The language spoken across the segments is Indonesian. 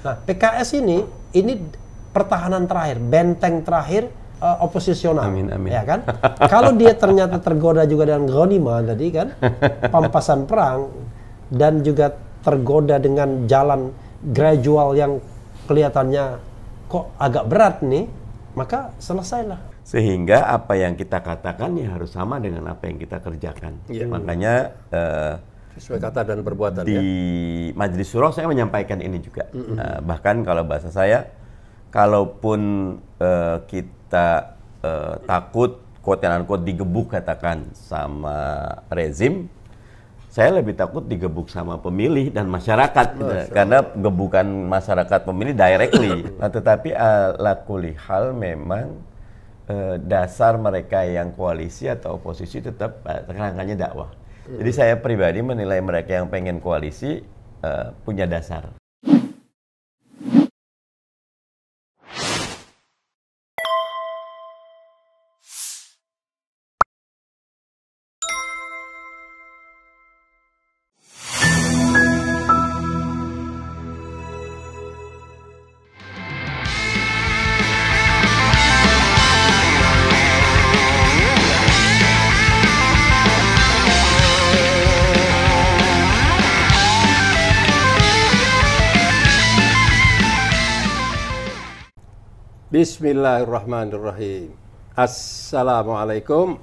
Nah, PKS ini ini pertahanan terakhir, benteng terakhir uh, eh, oposisional. Amin, amin. Ya kan? Kalau dia ternyata tergoda juga dengan ghanima tadi kan, pampasan perang dan juga tergoda dengan jalan gradual yang kelihatannya kok agak berat nih, maka selesailah. Sehingga apa yang kita katakan ya harus sama dengan apa yang kita kerjakan. Ya. Makanya uh, sesuai kata dan perbuatan di ya? majelis surah saya menyampaikan ini juga mm -hmm. uh, bahkan kalau bahasa saya kalaupun uh, kita uh, takut quote and unquote digebuk katakan sama rezim saya lebih takut digebuk sama pemilih dan masyarakat gitu. karena gebukan masyarakat pemilih directly nah tetapi ala kuli hal memang dasar mereka yang koalisi atau oposisi tetap rangkanya dakwah jadi saya pribadi menilai mereka yang pengen koalisi uh, punya dasar. Bismillahirrahmanirrahim. Assalamualaikum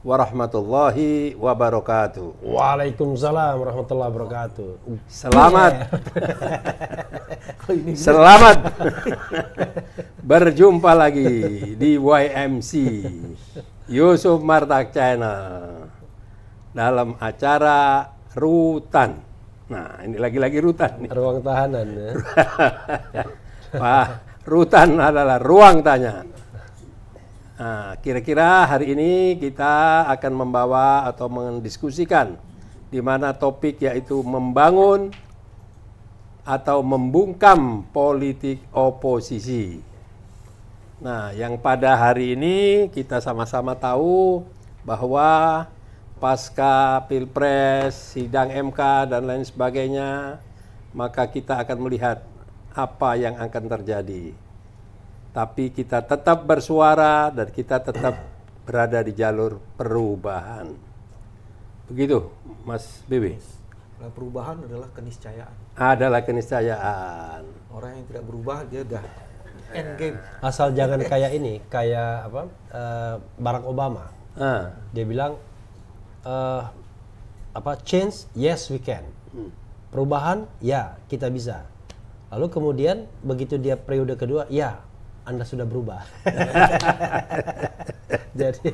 warahmatullahi wabarakatuh. Waalaikumsalam warahmatullahi wabarakatuh. Selamat. Selamat. Berjumpa lagi di YMC Yusuf Martak Channel dalam acara Rutan. Nah, ini lagi-lagi Rutan nih. Ruang tahanan ya. Wah, Rutan adalah ruang tanya. kira nah, kira-kira hari ini kita akan membawa atau mendiskusikan di mana topik yaitu membangun atau membungkam politik oposisi. Nah, yang pada hari ini kita sama-sama tahu bahwa pasca pilpres, sidang MK dan lain sebagainya, maka kita akan melihat apa yang akan terjadi tapi kita tetap bersuara dan kita tetap berada di jalur perubahan. Begitu, Mas Bibi. Nah, perubahan adalah keniscayaan. Adalah keniscayaan. Orang yang tidak berubah dia dah end game. Asal jangan kayak ini, kayak apa? Uh, Barack Obama. Uh. Dia bilang uh, apa? Change, yes we can. Hmm. Perubahan, ya kita bisa. Lalu kemudian begitu dia periode kedua, ya anda sudah berubah. Jadi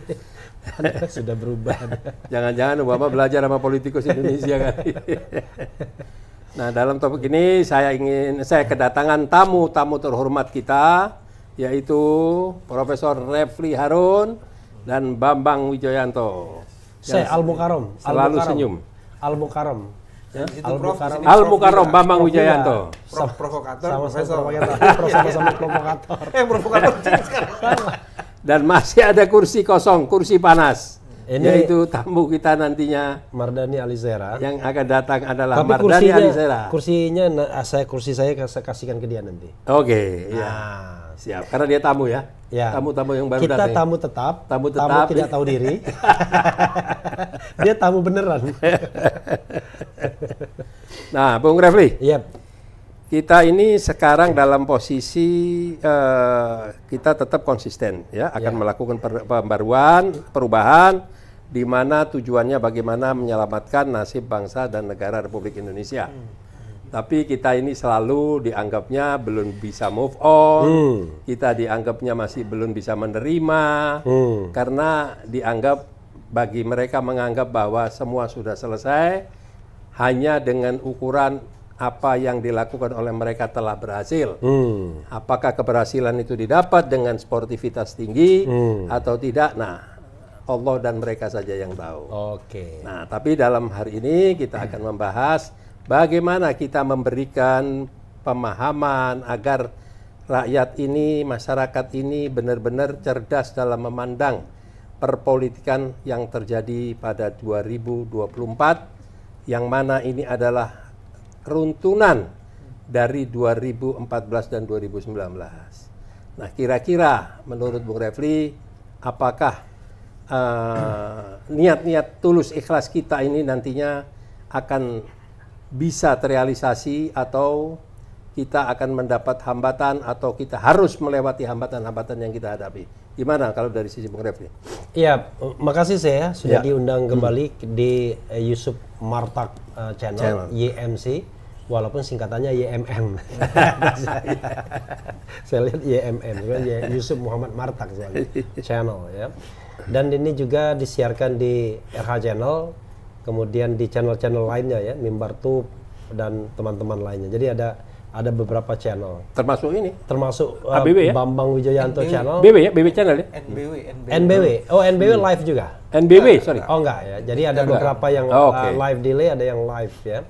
Anda sudah berubah. Jangan-jangan Obama belajar sama politikus Indonesia kan. nah, dalam topik ini saya ingin saya kedatangan tamu-tamu terhormat kita yaitu Profesor Refli Harun dan Bambang Wijoyanto. Saya Al Mukarom. Selalu Al senyum. Al Mukarom. Ya? Al Mukarram, Al Bambang iya. Wijayanto. provokator, sama profesor. Sama iya. sama provokator. Yang eh, provokator Dan masih ada kursi kosong, kursi panas. Ini itu tamu kita nantinya Mardani Alizera yang akan datang adalah Tapi Mardani kursinya, Alizera. Kursinya ah, saya kursi saya saya kasihkan ke dia nanti. Oke, okay, iya. nah. ya. Siap. Karena dia tamu ya. Ya. Tamu-tamu yang baru datang. Kita ya. tamu tetap. Tamu tetap. Tamu tidak tahu diri. dia tamu beneran. nah, Bung Refli. Iya. Kita ini sekarang dalam posisi uh, kita tetap konsisten ya akan ya. melakukan per pembaruan, perubahan di mana tujuannya bagaimana menyelamatkan nasib bangsa dan negara Republik Indonesia. Hmm tapi kita ini selalu dianggapnya belum bisa move on, hmm. kita dianggapnya masih belum bisa menerima, hmm. karena dianggap bagi mereka menganggap bahwa semua sudah selesai hanya dengan ukuran apa yang dilakukan oleh mereka telah berhasil. Hmm. Apakah keberhasilan itu didapat dengan sportivitas tinggi hmm. atau tidak? Nah, Allah dan mereka saja yang tahu. Oke. Okay. Nah, tapi dalam hari ini kita akan membahas Bagaimana kita memberikan pemahaman agar rakyat ini, masyarakat ini benar-benar cerdas dalam memandang perpolitikan yang terjadi pada 2024 yang mana ini adalah runtunan dari 2014 dan 2019. Nah, kira-kira menurut Bung Refli apakah eh, niat-niat uh, niat -niat tulus ikhlas kita ini nantinya akan bisa terrealisasi atau kita akan mendapat hambatan atau kita harus melewati hambatan-hambatan yang kita hadapi. Gimana kalau dari sisi Bung Refli? Iya, makasih saya sudah ya. diundang hmm. kembali hmm. di eh, Yusuf Martak uh, channel, channel YMC, walaupun singkatannya YMM. saya lihat YMM, ya, Yusuf Muhammad Martak channel ya. Dan ini juga disiarkan di RH Channel kemudian di channel-channel lainnya ya, Mimbar tuh dan teman-teman lainnya. Jadi ada ada beberapa channel. Termasuk ini? Termasuk uh, eh, ABW ya? Bambang Wijayanto NBW. channel. BW ya, BW channel ya? NBW, NBW. NBW. Oh, NBW hmm. live juga. NBW, nah, sorry. Oh enggak ya. Jadi ada enggak. beberapa yang oh, okay. Eh, live delay, ada yang live ya.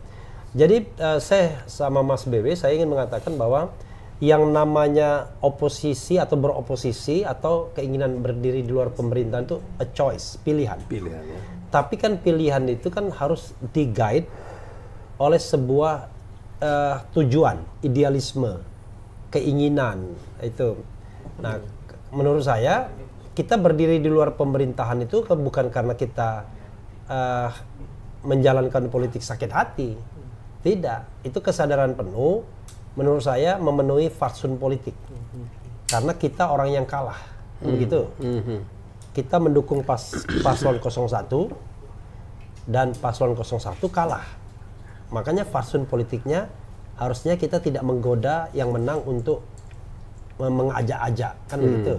Jadi uh, saya sama Mas BW saya ingin mengatakan bahwa yang namanya oposisi atau beroposisi atau keinginan berdiri di luar pemerintahan itu a choice, pilihan. Pilihan ya tapi kan pilihan itu kan harus diguide oleh sebuah uh, tujuan idealisme keinginan itu nah menurut saya kita berdiri di luar pemerintahan itu bukan karena kita uh, menjalankan politik sakit hati tidak itu kesadaran penuh menurut saya memenuhi fatsun politik karena kita orang yang kalah hmm. begitu mm -hmm. kita mendukung pas paslon 01 dan paslon 01 kalah. Makanya fasun politiknya harusnya kita tidak menggoda yang menang untuk mengajak-ajak kan hmm. begitu.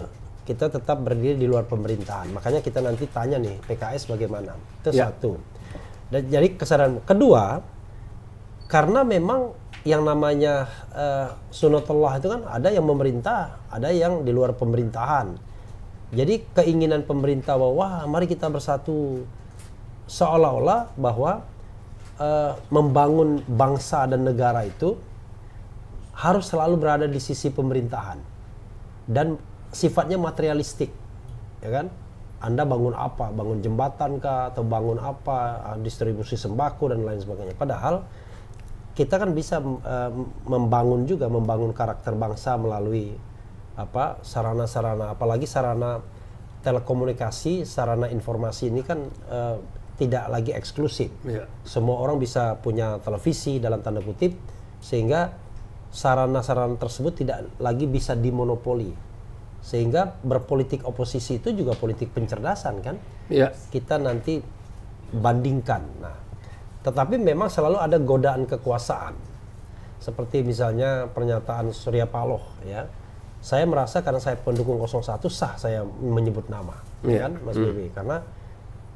Kita tetap berdiri di luar pemerintahan. Makanya kita nanti tanya nih PKS bagaimana. Itu ya. satu. Dan jadi kesadaran kedua karena memang yang namanya uh, sunatullah itu kan ada yang memerintah, ada yang di luar pemerintahan. Jadi keinginan pemerintah bahwa wah mari kita bersatu seolah-olah bahwa uh, membangun bangsa dan negara itu harus selalu berada di sisi pemerintahan dan sifatnya materialistik, ya kan? Anda bangun apa? Bangun jembatan kah atau bangun apa? Eh, distribusi sembako dan lain sebagainya. Padahal kita kan bisa uh, membangun juga membangun karakter bangsa melalui apa sarana-sarana apalagi sarana telekomunikasi sarana informasi ini kan uh, tidak lagi eksklusif. Ya. Semua orang bisa punya televisi dalam tanda kutip sehingga sarana-sarana tersebut tidak lagi bisa dimonopoli. Sehingga berpolitik oposisi itu juga politik pencerdasan kan? Ya. Kita nanti bandingkan. Nah, tetapi memang selalu ada godaan kekuasaan. Seperti misalnya pernyataan Surya Paloh ya. Saya merasa karena saya pendukung 01 sah saya menyebut nama, ya. kan Mas hmm. Bibi? Karena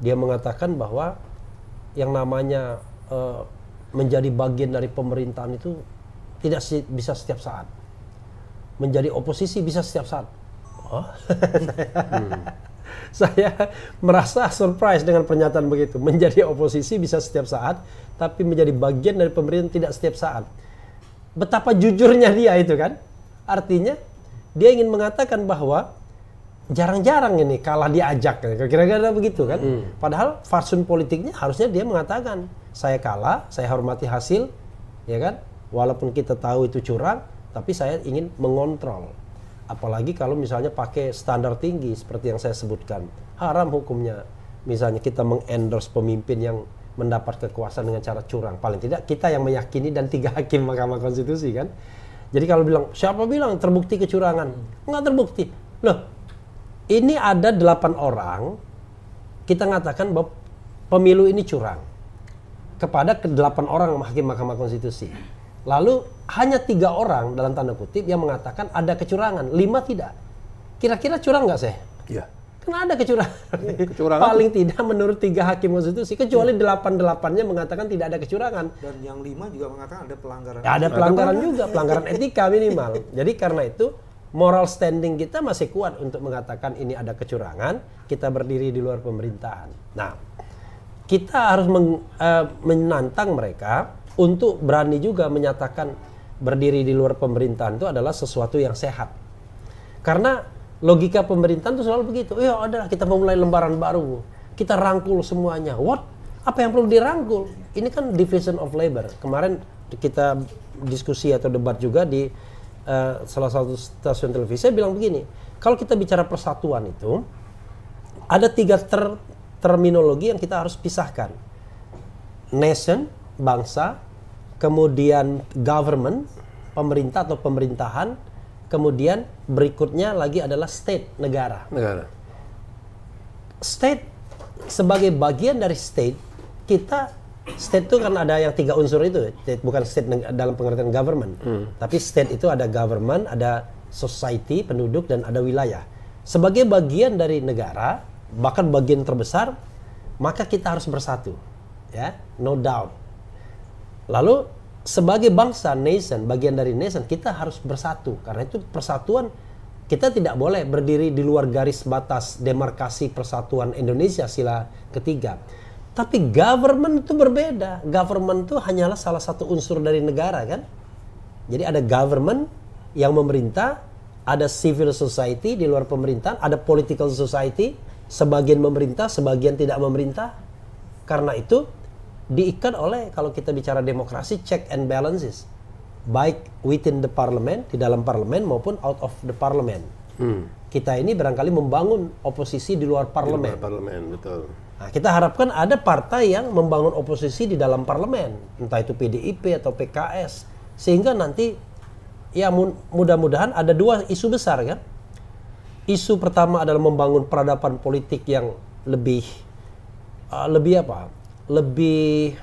dia mengatakan bahwa yang namanya uh, menjadi bagian dari pemerintahan itu tidak si bisa setiap saat. Menjadi oposisi bisa setiap saat. Oh. hmm. Saya merasa surprise dengan pernyataan begitu. Menjadi oposisi bisa setiap saat, tapi menjadi bagian dari pemerintahan tidak setiap saat. Betapa jujurnya dia itu kan. Artinya dia ingin mengatakan bahwa jarang-jarang ini kalah diajak kira-kira begitu kan hmm. padahal farsun politiknya harusnya dia mengatakan saya kalah saya hormati hasil ya kan walaupun kita tahu itu curang tapi saya ingin mengontrol apalagi kalau misalnya pakai standar tinggi seperti yang saya sebutkan haram hukumnya misalnya kita mengendorse pemimpin yang mendapat kekuasaan dengan cara curang paling tidak kita yang meyakini dan tiga hakim Mahkamah Konstitusi kan jadi kalau bilang siapa bilang terbukti kecurangan nggak terbukti loh ini ada delapan orang kita mengatakan bahwa pemilu ini curang kepada ke delapan orang hakim Mahkamah Konstitusi. Lalu hanya tiga orang dalam tanda kutip yang mengatakan ada kecurangan, lima tidak. Kira-kira curang nggak sih? Iya. Karena ada kecurangan. Ya, kecurangan. Paling tidak menurut tiga hakim konstitusi, kecuali ya. delapan delapannya mengatakan tidak ada kecurangan. Dan yang lima juga mengatakan ada pelanggaran. Ya, ada pelanggaran juga, pelanggaran etika minimal. Jadi karena itu moral standing kita masih kuat untuk mengatakan ini ada kecurangan, kita berdiri di luar pemerintahan. Nah, kita harus meng, uh, menantang mereka untuk berani juga menyatakan berdiri di luar pemerintahan itu adalah sesuatu yang sehat. Karena logika pemerintahan itu selalu begitu. Ya, adalah kita memulai lembaran baru. Kita rangkul semuanya. What apa yang perlu dirangkul? Ini kan division of labor. Kemarin kita diskusi atau debat juga di Eh, salah satu stasiun televisi saya bilang begini, kalau kita bicara persatuan itu ada tiga ter terminologi yang kita harus pisahkan. Nation, bangsa, kemudian government, pemerintah atau pemerintahan, kemudian berikutnya lagi adalah state, negara. Negara. State sebagai bagian dari state kita State itu kan ada yang tiga unsur itu, bukan state dalam pengertian government, hmm. tapi state itu ada government, ada society penduduk dan ada wilayah. Sebagai bagian dari negara, bahkan bagian terbesar, maka kita harus bersatu, ya, no doubt. Lalu sebagai bangsa nation, bagian dari nation kita harus bersatu karena itu persatuan kita tidak boleh berdiri di luar garis batas demarkasi persatuan Indonesia sila ketiga tapi government itu berbeda. Government itu hanyalah salah satu unsur dari negara kan. Jadi ada government yang memerintah, ada civil society di luar pemerintahan, ada political society, sebagian memerintah, sebagian tidak memerintah. Karena itu diikat oleh kalau kita bicara demokrasi check and balances baik within the parliament di dalam parlemen maupun out of the parliament. Hmm. Kita ini barangkali membangun oposisi di luar parlemen. Di luar parlemen, betul. Nah, kita harapkan ada partai yang membangun oposisi di dalam parlemen, entah itu PDIP atau PKS, sehingga nanti ya mudah-mudahan ada dua isu besar kan. Isu pertama adalah membangun peradaban politik yang lebih uh, lebih apa? Lebih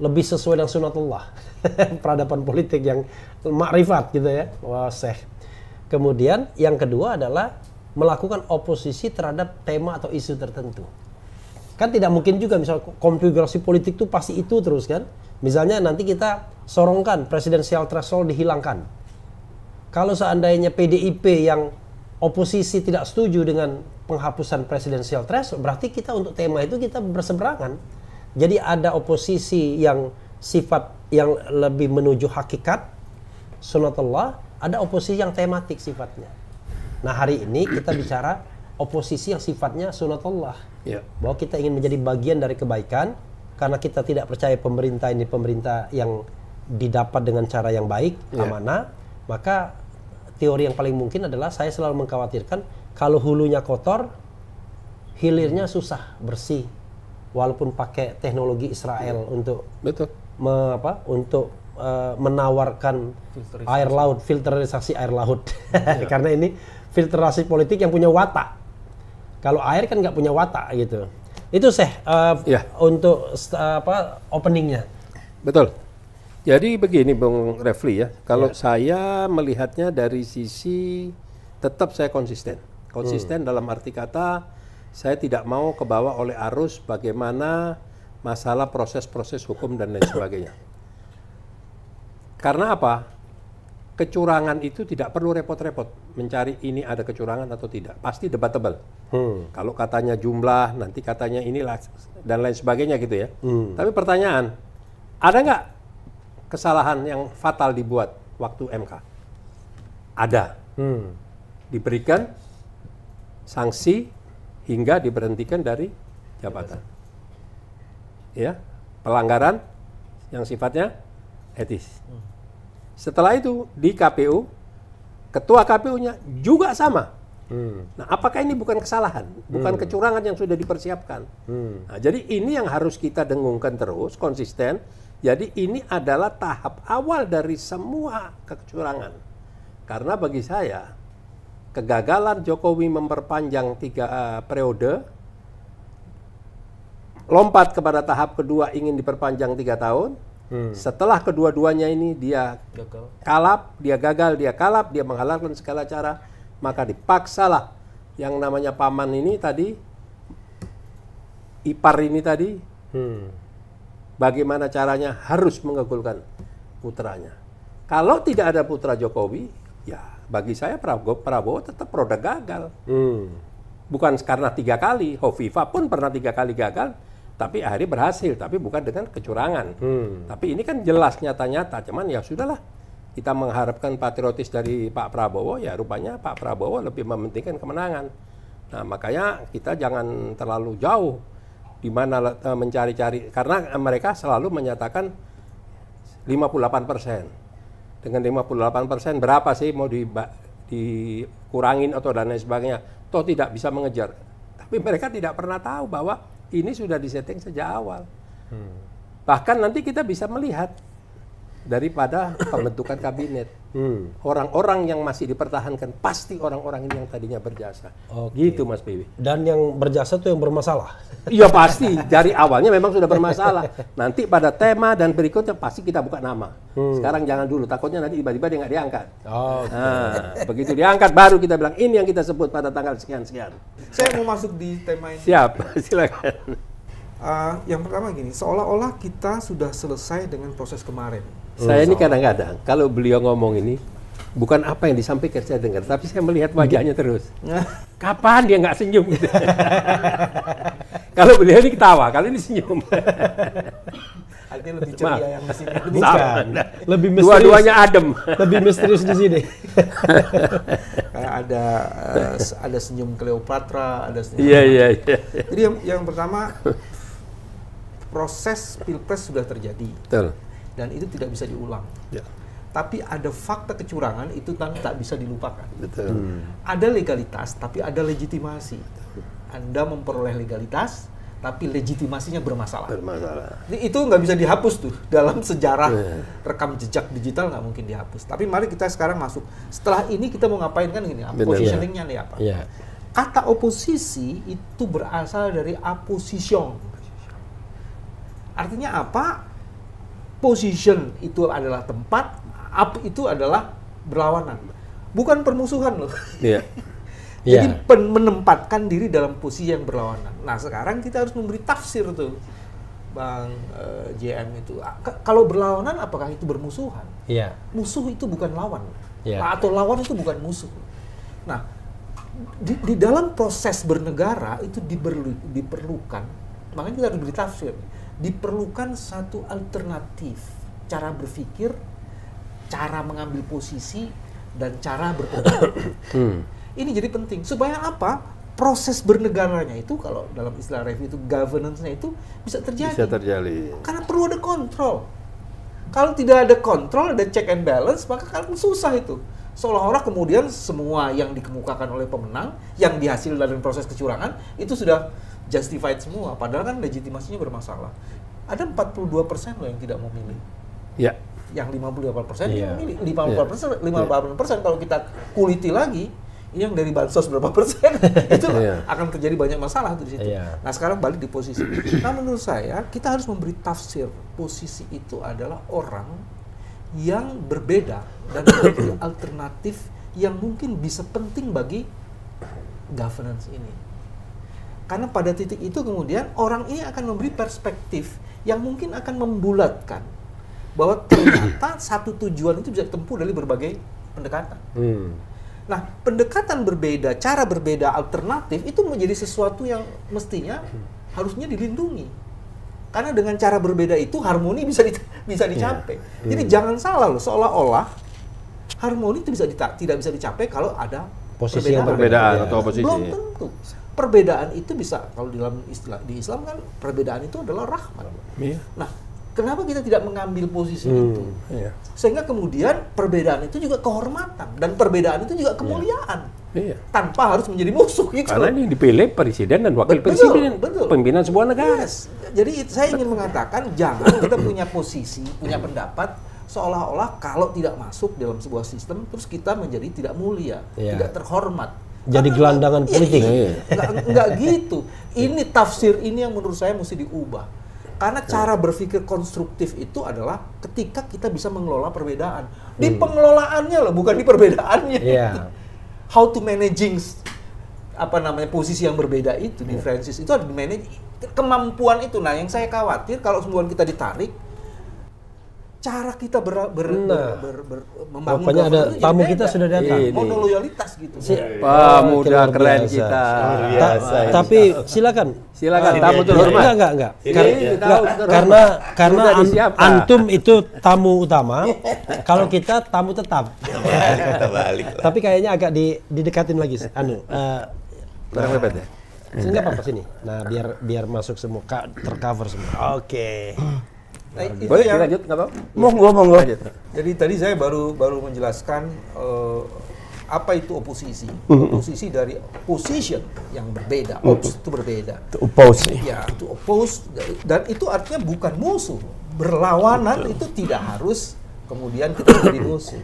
lebih sesuai dengan sunatullah. peradaban politik yang makrifat gitu ya. Wah, seh. Kemudian yang kedua adalah melakukan oposisi terhadap tema atau isu tertentu. Kan tidak mungkin juga misal konfigurasi politik itu pasti itu terus kan. Misalnya nanti kita sorongkan presidensial threshold dihilangkan. Kalau seandainya PDIP yang oposisi tidak setuju dengan penghapusan presidensial threshold, berarti kita untuk tema itu kita berseberangan. Jadi ada oposisi yang sifat yang lebih menuju hakikat, sunatullah, ada oposisi yang tematik sifatnya. Nah hari ini kita bicara oposisi yang sifatnya sunatullah. Ya. Bahwa kita ingin menjadi bagian dari kebaikan karena kita tidak percaya pemerintah ini pemerintah yang didapat dengan cara yang baik, ya. amanah, maka teori yang paling mungkin adalah saya selalu mengkhawatirkan kalau hulunya kotor, hilirnya susah bersih. Walaupun pakai teknologi Israel ya. untuk Betul. Me, apa untuk eh, menawarkan air laut, filterisasi air laut. ya. karena ini filterasi politik yang punya watak. Kalau air kan nggak punya watak gitu. Itu seh uh, ya. untuk uh, apa openingnya. Betul. Jadi begini Bung Refli ya, kalau ya. saya melihatnya dari sisi tetap saya konsisten. Konsisten hmm. dalam arti kata saya tidak mau kebawa oleh arus bagaimana masalah proses-proses hukum dan lain sebagainya. Karena apa? Kecurangan itu tidak perlu repot-repot mencari ini ada kecurangan atau tidak. Pasti debatable. Hmm. Kalau katanya jumlah, nanti katanya inilah dan lain sebagainya gitu ya. Hmm. Tapi pertanyaan, ada nggak kesalahan yang fatal dibuat waktu MK? Ada. Hmm. Diberikan sanksi hingga diberhentikan dari jabatan. Ya, pelanggaran yang sifatnya etis. Hmm. Setelah itu di KPU, ketua KPU-nya juga sama Hmm. Nah, apakah ini bukan kesalahan, bukan hmm. kecurangan yang sudah dipersiapkan? Hmm. Nah, jadi ini yang harus kita dengungkan terus, konsisten. Jadi ini adalah tahap awal dari semua kecurangan. Karena bagi saya kegagalan Jokowi memperpanjang tiga uh, periode, lompat kepada tahap kedua ingin diperpanjang tiga tahun. Hmm. Setelah kedua-duanya ini dia gagal. kalap, dia gagal, dia kalap, dia menghalalkan segala cara maka dipaksalah yang namanya paman ini tadi ipar ini tadi hmm. bagaimana caranya harus mengegulkan putranya kalau tidak ada putra Jokowi ya bagi saya Prabowo, Prabowo tetap produk gagal hmm. bukan karena tiga kali Hovifa pun pernah tiga kali gagal tapi akhirnya berhasil tapi bukan dengan kecurangan hmm. tapi ini kan jelas nyata-nyata cuman ya sudahlah kita mengharapkan patriotis dari Pak Prabowo, ya rupanya Pak Prabowo lebih mementingkan kemenangan. Nah, makanya kita jangan terlalu jauh di mana eh, mencari-cari karena mereka selalu menyatakan 58%. persen Dengan 58% persen berapa sih mau di dikurangin atau dan lain sebagainya. Toh tidak bisa mengejar. Tapi mereka tidak pernah tahu bahwa ini sudah disetting sejak awal. Hmm. Bahkan nanti kita bisa melihat daripada pembentukan kabinet. orang hmm. Orang-orang yang masih dipertahankan pasti orang-orang ini yang tadinya berjasa. Okay. Gitu Mas Bibi. Dan yang berjasa itu yang bermasalah. Iya pasti dari awalnya memang sudah bermasalah. Nanti pada tema dan berikutnya pasti kita buka nama. Hmm. Sekarang jangan dulu takutnya nanti tiba-tiba dia nggak diangkat. Oh, okay. nah, begitu diangkat baru kita bilang ini yang kita sebut pada tanggal sekian sekian. Saya mau masuk di tema ini. Siap, silakan. Uh, yang pertama gini, seolah-olah kita sudah selesai dengan proses kemarin saya ini kadang-kadang kalau beliau ngomong ini bukan apa yang disampaikan saya dengar, tapi saya melihat wajahnya terus. Kapan dia nggak senyum? Gitu. kalau beliau ini ketawa, kalau ini senyum. Artinya lebih ceria yang di sini. Bukan. Lebih misterius. Dua-duanya adem. Lebih misterius di sini. Kayak ada uh, ada senyum Cleopatra, ada senyum. Iya, iya, iya. Jadi yang, yang pertama proses pilpres sudah terjadi. Betul dan itu tidak bisa diulang. Ya. Tapi ada fakta kecurangan itu kan tak bisa dilupakan. Betul. Hmm. Ada legalitas tapi ada legitimasi. Anda memperoleh legalitas tapi legitimasinya bermasalah. Bermasalah. Itu nggak bisa dihapus tuh dalam sejarah iya. rekam jejak digital nggak mungkin dihapus. Tapi mari kita sekarang masuk. Setelah ini kita mau ngapain kan gini? positioningnya nih apa? Yeah. Kata oposisi itu berasal dari opposition. Artinya apa? position itu adalah tempat, up itu adalah berlawanan. Bukan permusuhan loh. Yeah. Iya. Jadi yeah. menempatkan diri dalam posisi yang berlawanan. Nah sekarang kita harus memberi tafsir tuh, bang uh, eh, JM itu. kalau berlawanan, apakah itu bermusuhan? Yeah. Musuh itu bukan lawan, yeah. atau lawan itu bukan musuh. Nah di, di dalam proses bernegara itu diperlukan, makanya kita harus beri tafsir diperlukan satu alternatif cara berpikir, cara mengambil posisi, dan cara berkomunikasi. Hmm. Ini jadi penting supaya apa? Proses bernegaranya itu kalau dalam istilah review itu governance-nya itu bisa terjadi. Bisa terjadi. Karena perlu ada kontrol. Kalau tidak ada kontrol, ada check and balance, maka kalian susah itu. Seolah-olah kemudian semua yang dikemukakan oleh pemenang, yang dihasil dari proses kecurangan, itu sudah justified semua, padahal kan legitimasinya bermasalah. Ada 42 persen loh yang tidak mau milih. Ya. Yang 58 persen yeah. yang milih. 58 persen, yeah. 58 persen yeah. kalau kita kuliti lagi, ini yang dari bansos berapa persen itu yeah. akan terjadi banyak masalah di situ. Yeah. Nah sekarang balik di posisi. Nah menurut saya kita harus memberi tafsir posisi itu adalah orang yang berbeda dan alternatif yang mungkin bisa penting bagi governance ini. Karena pada titik itu kemudian orang ini akan memberi perspektif yang mungkin akan membulatkan bahwa ternyata satu tujuan itu bisa ditempuh dari berbagai pendekatan. Hmm. Nah, pendekatan berbeda, cara berbeda, alternatif itu menjadi sesuatu yang mestinya harusnya dilindungi. Karena dengan cara berbeda itu harmoni bisa di, bisa iya. dicapai. Yeah. Hmm. Jadi jangan salah loh, seolah-olah harmoni itu bisa tidak bisa dicapai kalau ada posisi perbedaan, yang berbeda atau posisi. Belum tentu perbedaan itu bisa kalau dalam istilah di Islam kan perbedaan itu adalah rahmat. Yeah. Nah, kenapa kita tidak mengambil posisi hmm, itu? Yeah. Sehingga kemudian perbedaan itu juga kehormatan dan perbedaan itu juga iya. kemuliaan. Yeah. Tanpa harus menjadi musuh gitu. Karena ini dipilih presiden dan wakil betul, presiden, betul. sebuah negara. Yes. Jadi saya ingin mengatakan jangan kita punya posisi, punya pendapat seolah-olah kalau tidak masuk dalam sebuah sistem terus kita menjadi tidak mulia, iya. tidak terhormat jadi gelandangan iya, politik. Iya. iya. Nggak, gitu. Ini tafsir ini yang menurut saya mesti diubah. Karena iya. cara berpikir konstruktif itu adalah ketika kita bisa mengelola perbedaan. Di hmm. pengelolaannya loh, bukan di perbedaannya. Yeah. How to managing apa namanya posisi yang berbeda itu yeah. di itu ada di manage kemampuan itu. Nah, yang saya khawatir kalau semua kita ditarik, cara kita ber, ber, nah. ber, ber, ber membangun ada tamu kita sudah iya, datang. Ini. Iya. Mono loyalitas gitu. Si, Pemuda iya. oh, keren biasa. kita. biasa. tapi silakan. Silakan ah, tamu terhormat. Enggak enggak enggak. Kar enggak. Karena karena an antum itu tamu utama. kalau kita tamu tetap. tapi kayaknya agak di didekatin lagi anu. Uh, nah, ya. sini apa-apa sini. Nah, biar biar masuk semua tercover semua. Oke. Nah, Boleh ya. lanjut nggak apa? Monggo iya. monggo. Jadi tadi saya baru baru menjelaskan uh, apa itu oposisi? Hmm, hmm. Oposisi dari position yang berbeda. Hmm. Ops itu berbeda. To oppose. Ya, to oppose dan itu artinya bukan musuh. Berlawanan itu tidak harus kemudian kita jadi musuh.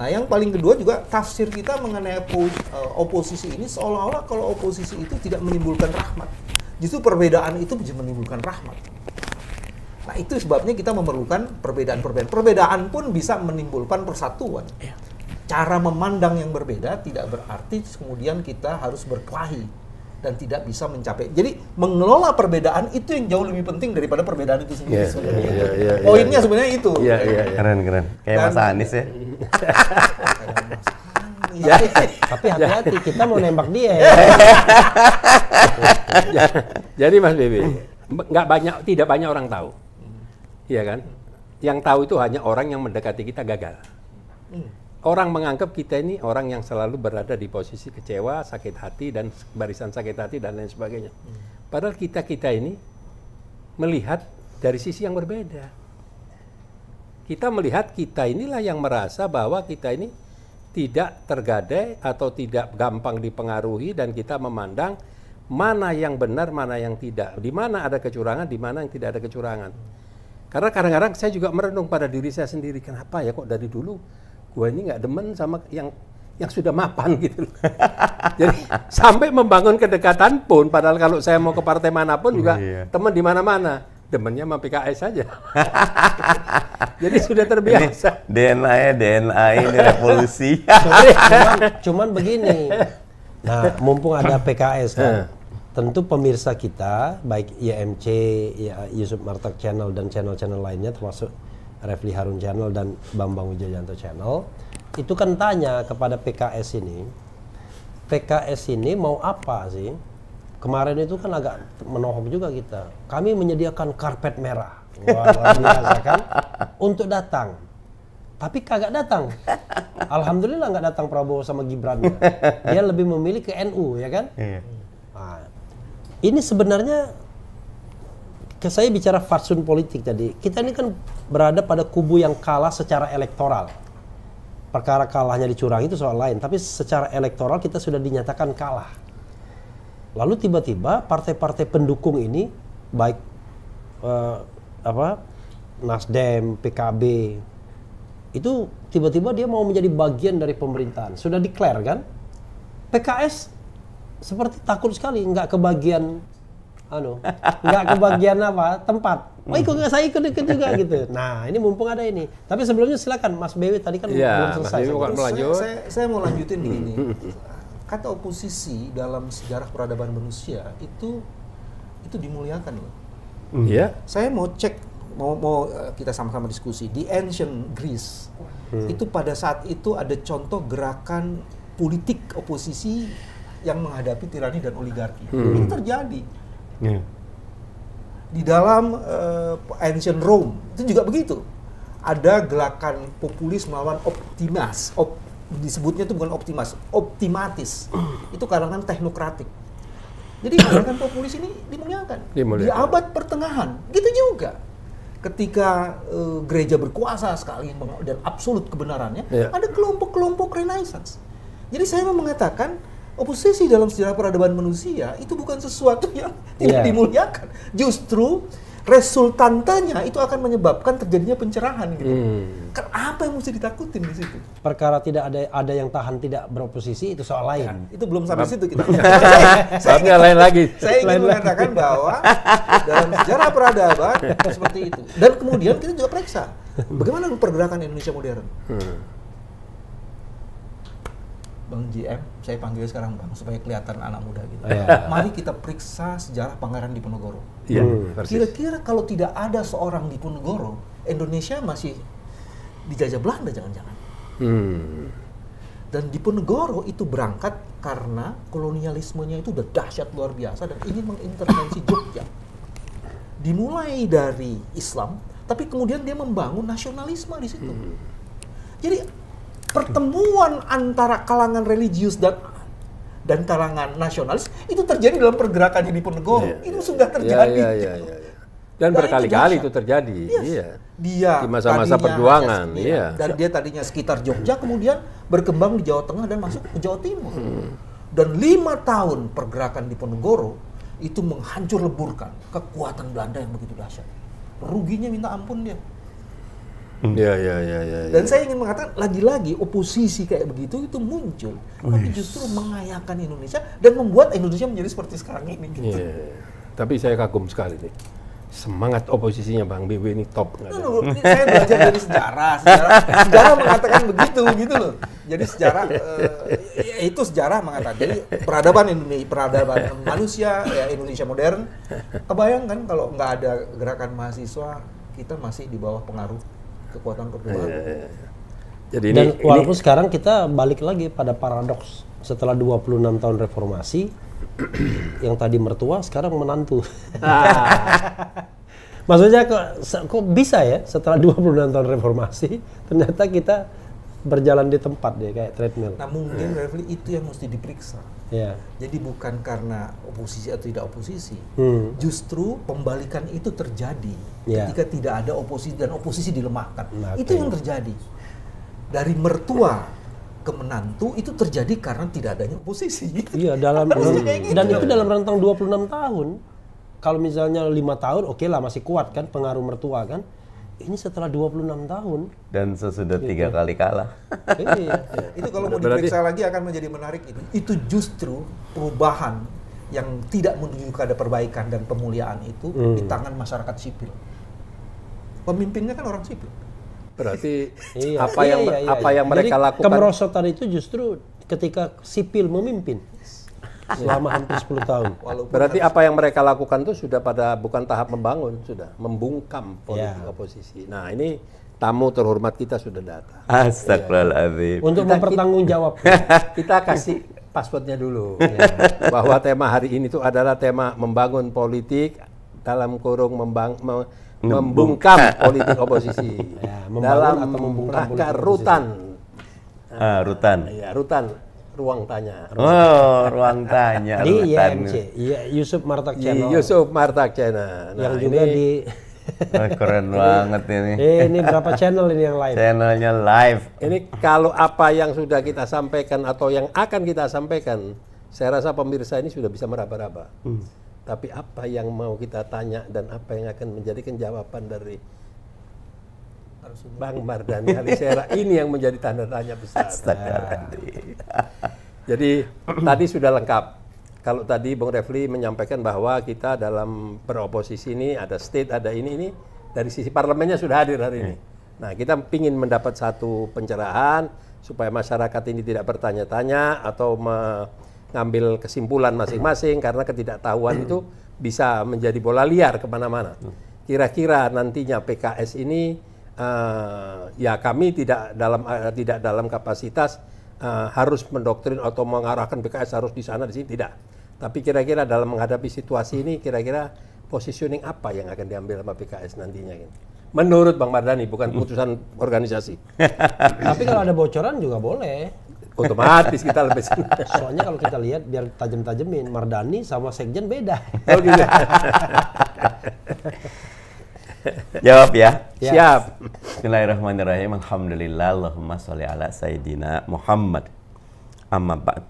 Nah, yang paling kedua juga tafsir kita mengenai eh, oposisi ini seolah-olah kalau oposisi itu tidak menimbulkan rahmat. Justru perbedaan itu bisa menimbulkan rahmat. Nah itu sebabnya kita memerlukan perbedaan-perbedaan. Perbedaan pun bisa menimbulkan persatuan. Iya. Cara memandang yang berbeda tidak berarti kemudian kita harus berkelahi dan tidak bisa mencapai. Jadi mengelola perbedaan itu yang jauh lebih penting daripada perbedaan itu sendiri. Yeah, sebenarnya. Yeah, yeah, yeah, iya, Poinnya yeah. sebenarnya itu. Iya yeah, yeah, yeah. keren keren. Kayak Mas Anies ya. Iya. ya. Tapi ya. hati-hati kita mau nembak dia. Ya. Jadi Mas Bebe, nggak banyak tidak banyak orang tahu Iya kan? Yang tahu itu hanya orang yang mendekati kita gagal. Hmm. Orang menganggap kita ini orang yang selalu berada di posisi kecewa, sakit hati, dan barisan sakit hati, dan lain sebagainya. Hmm. Padahal kita-kita ini melihat dari sisi yang berbeda. Kita melihat kita inilah yang merasa bahwa kita ini tidak tergadai atau tidak gampang dipengaruhi dan kita memandang mana yang benar, mana yang tidak, di mana ada kecurangan, di mana yang tidak ada kecurangan. Karena kadang-kadang saya juga merenung pada diri saya sendiri, kenapa ya kok dari dulu gue ini nggak demen sama yang yang sudah mapan gitu. Jadi sampai membangun kedekatan pun, padahal kalau saya mau ke partai manapun juga oh, iya. teman di mana-mana, demennya sama PKS saja. Jadi sudah terbiasa. DNA ya DNA ini revolusi. cuman, cuman, begini. Nah, mumpung ada PKS kan tentu pemirsa kita baik IMC Yusuf Martak Channel dan channel-channel lainnya termasuk Refli Harun Channel dan Bambang Wijayanto Channel itu kan tanya kepada PKS ini PKS ini mau apa sih kemarin itu kan agak menohok juga kita kami menyediakan karpet merah kan untuk datang tapi kagak datang. Alhamdulillah nggak datang Prabowo sama Gibran. Dia lebih memilih ke NU ya kan? Iya. Ini sebenarnya saya bicara fatsun politik tadi. Kita ini kan berada pada kubu yang kalah secara elektoral. Perkara kalahnya dicurangi itu soal lain, tapi secara elektoral kita sudah dinyatakan kalah. Lalu tiba-tiba partai-partai pendukung ini baik eh, apa Nasdem, PKB itu tiba-tiba dia mau menjadi bagian dari pemerintahan. Sudah declare kan? PKS seperti takut sekali nggak kebagian anu nggak kebagian apa tempat oh ikut nggak saya ikut ikut juga gitu nah ini mumpung ada ini tapi sebelumnya silakan Mas Bewi tadi kan ya, belum selesai Mas saya, Saya, saya, saya mau lanjutin di ini kata oposisi dalam sejarah peradaban manusia itu itu dimuliakan loh hmm. Iya. Saya mau cek mau mau eh, kita sama-sama diskusi di ancient Greece hmm. itu pada saat itu ada contoh gerakan politik oposisi yang menghadapi tirani dan oligarki. Hmm. Ini terjadi. Yeah. Di dalam uh, ancient Rome itu juga begitu. Ada gelakan populis melawan optimas. Op, disebutnya itu bukan optimas, optimatis. Hmm. itu karangan teknokratik. Jadi gerakan populis ini dimuliakan. Di abad pertengahan, gitu juga. Ketika e, gereja berkuasa sekali dan absolut kebenarannya, yeah. ada kelompok-kelompok renaissance. Jadi saya mau mengatakan Oposisi dalam sejarah peradaban manusia itu bukan sesuatu yang tidak yeah. dimuliakan. Justru resultantanya itu akan menyebabkan terjadinya pencerahan gitu. Hmm. Kan apa yang mesti ditakutin di situ? Perkara tidak ada ada yang tahan tidak beroposisi itu soal lain. Ya, itu belum sampai situ kita. saya, saya ingin, lain lagi. Saya ingin lain mengatakan lagi. bahwa dalam sejarah peradaban seperti itu. Dan kemudian kita juga periksa bagaimana pergerakan Indonesia modern. Hmm Bang GM, saya panggil sekarang Bang supaya kelihatan anak muda gitu. Yeah. Mari kita periksa sejarah Pangeran Diponegoro. Yeah, hmm. Kira-kira kalau tidak ada seorang Diponegoro, Indonesia masih dijajah Belanda jangan-jangan. Hmm. Dan Diponegoro itu berangkat karena kolonialismenya itu udah dahsyat luar biasa dan ingin mengintervensi Jogja. Dimulai dari Islam, tapi kemudian dia membangun nasionalisme di situ. Hmm. Jadi pertemuan antara kalangan religius dan dan kalangan nasionalis itu terjadi dalam pergerakan di Diponegoro. Yeah. Itu iya, sudah iya. terjadi. Yeah, yeah, yeah, yeah. Dan nah, berkali-kali itu terjadi. Yes. Iya. iya. Dia di masa-masa perjuangan, iya. Dan dia tadinya sekitar Jogja kemudian berkembang di Jawa Tengah dan masuk ke Jawa Timur. Hmm. Dan lima tahun pergerakan di Ponegoro itu menghancur leburkan kekuatan Belanda yang begitu dahsyat. Ruginya minta ampun dia. Hmm. Ya, ya, ya, ya, ya. Dan saya ingin mengatakan lagi-lagi oposisi kayak begitu itu muncul, oh, tapi yes. justru mengayakan Indonesia dan membuat Indonesia menjadi seperti sekarang ini. Gitu. Yeah. Tapi saya kagum sekali nih semangat oposisinya Bang BW ini top. Nah, loh, saya belajar dari sejarah, sejarah, sejarah mengatakan begitu gitu loh. Jadi sejarah eh, ya itu sejarah mengatakan jadi peradaban Indonesia, peradaban manusia ya Indonesia modern. Kebayangkan kalau nggak ada gerakan mahasiswa kita masih di bawah pengaruh kekuatan kedua. yeah, yeah. Jadi Dan walaupun ini... sekarang kita balik lagi pada paradoks setelah 26 tahun reformasi yang tadi mertua sekarang menantu. Ah. Maksudnya kok, kok bisa ya setelah 26 tahun reformasi ternyata kita berjalan di tempat deh kayak treadmill. Nah mungkin yeah. Refli itu yang mesti diperiksa. Yeah. Jadi bukan karena oposisi atau tidak oposisi, hmm. justru pembalikan itu terjadi yeah. ketika tidak ada oposisi dan oposisi dilemahkan. Nah, itu yang terjadi dari mertua ke menantu itu terjadi karena tidak adanya oposisi. Iya dalam gitu. dan itu dalam rentang 26 tahun. Kalau misalnya lima tahun, oke okay lah masih kuat kan pengaruh mertua kan ini setelah 26 tahun dan sesudah gitu. tiga kali kalah. iya. Itu kalau mau diperiksa lagi akan menjadi menarik itu. Itu justru perubahan yang tidak menuju kepada perbaikan dan pemuliaan itu hmm. di tangan masyarakat sipil. Pemimpinnya kan orang sipil. Berarti iya. apa iya, yang iya, iya, iya. apa yang mereka Jadi, lakukan kemerosotan itu justru ketika sipil memimpin. selama hampir 10 tahun. Walaupun Berarti apa yang mereka lakukan itu sudah pada bukan tahap membangun, sudah membungkam ya. politik ya. oposisi. Nah, ini tamu terhormat kita sudah datang. Astagfirullahaladzim. Ya. Untuk mempertanggungjawab. kita kasih passwordnya dulu. ya. Bahwa tema hari ini itu adalah tema membangun politik dalam kurung membang, mem, membungkam politik oposisi. Ya, dalam atau membungkam ah, rutan. Uh, rutan. Ya, rutan ruang tanya. Ruang oh, tanya. ruang tanya. di IMC, iya, Yusuf Martak Channel. Yusuf Martak Channel. Nah, yang juga ini, di Oh, keren banget ini. Eh, ini berapa channel ini yang live? Channelnya live. Ini kalau apa yang sudah kita sampaikan atau yang akan kita sampaikan, saya rasa pemirsa ini sudah bisa meraba-raba. Hmm. Tapi apa yang mau kita tanya dan apa yang akan menjadikan jawaban dari narasumber. Bang Mardhani Alisera ini yang menjadi tanda tanya besar. Astaga. Jadi tadi sudah lengkap. Kalau tadi Bung Refli menyampaikan bahwa kita dalam beroposisi ini ada state, ada ini ini dari sisi parlemennya sudah hadir hari ini. Iya. Nah, kita ingin mendapat satu pencerahan supaya masyarakat ini tidak bertanya-tanya atau mengambil kesimpulan masing-masing karena ketidaktahuan itu bisa menjadi bola liar kemana-mana. Kira-kira nantinya PKS ini uh, ya kami tidak dalam uh, tidak dalam kapasitas uh, harus mendoktrin atau mengarahkan PKS harus di sana di sini tidak. Tapi kira-kira dalam menghadapi situasi ini kira-kira positioning apa yang akan diambil sama PKS nantinya ini? Gitu? Menurut Bang Mardani bukan hmm. putusan organisasi. Tapi kalau ada bocoran juga boleh otomatis kita lebih senang. Soalnya kalau kita lihat biar tajam-tajemin, Mardani sama Sekjen beda. Oh gitu. Jawab ya. Siap. Bismillahirrahmanirrahim. Alhamdulillah. Allahumma sholli ala sayyidina Muhammad. Amma ba'd.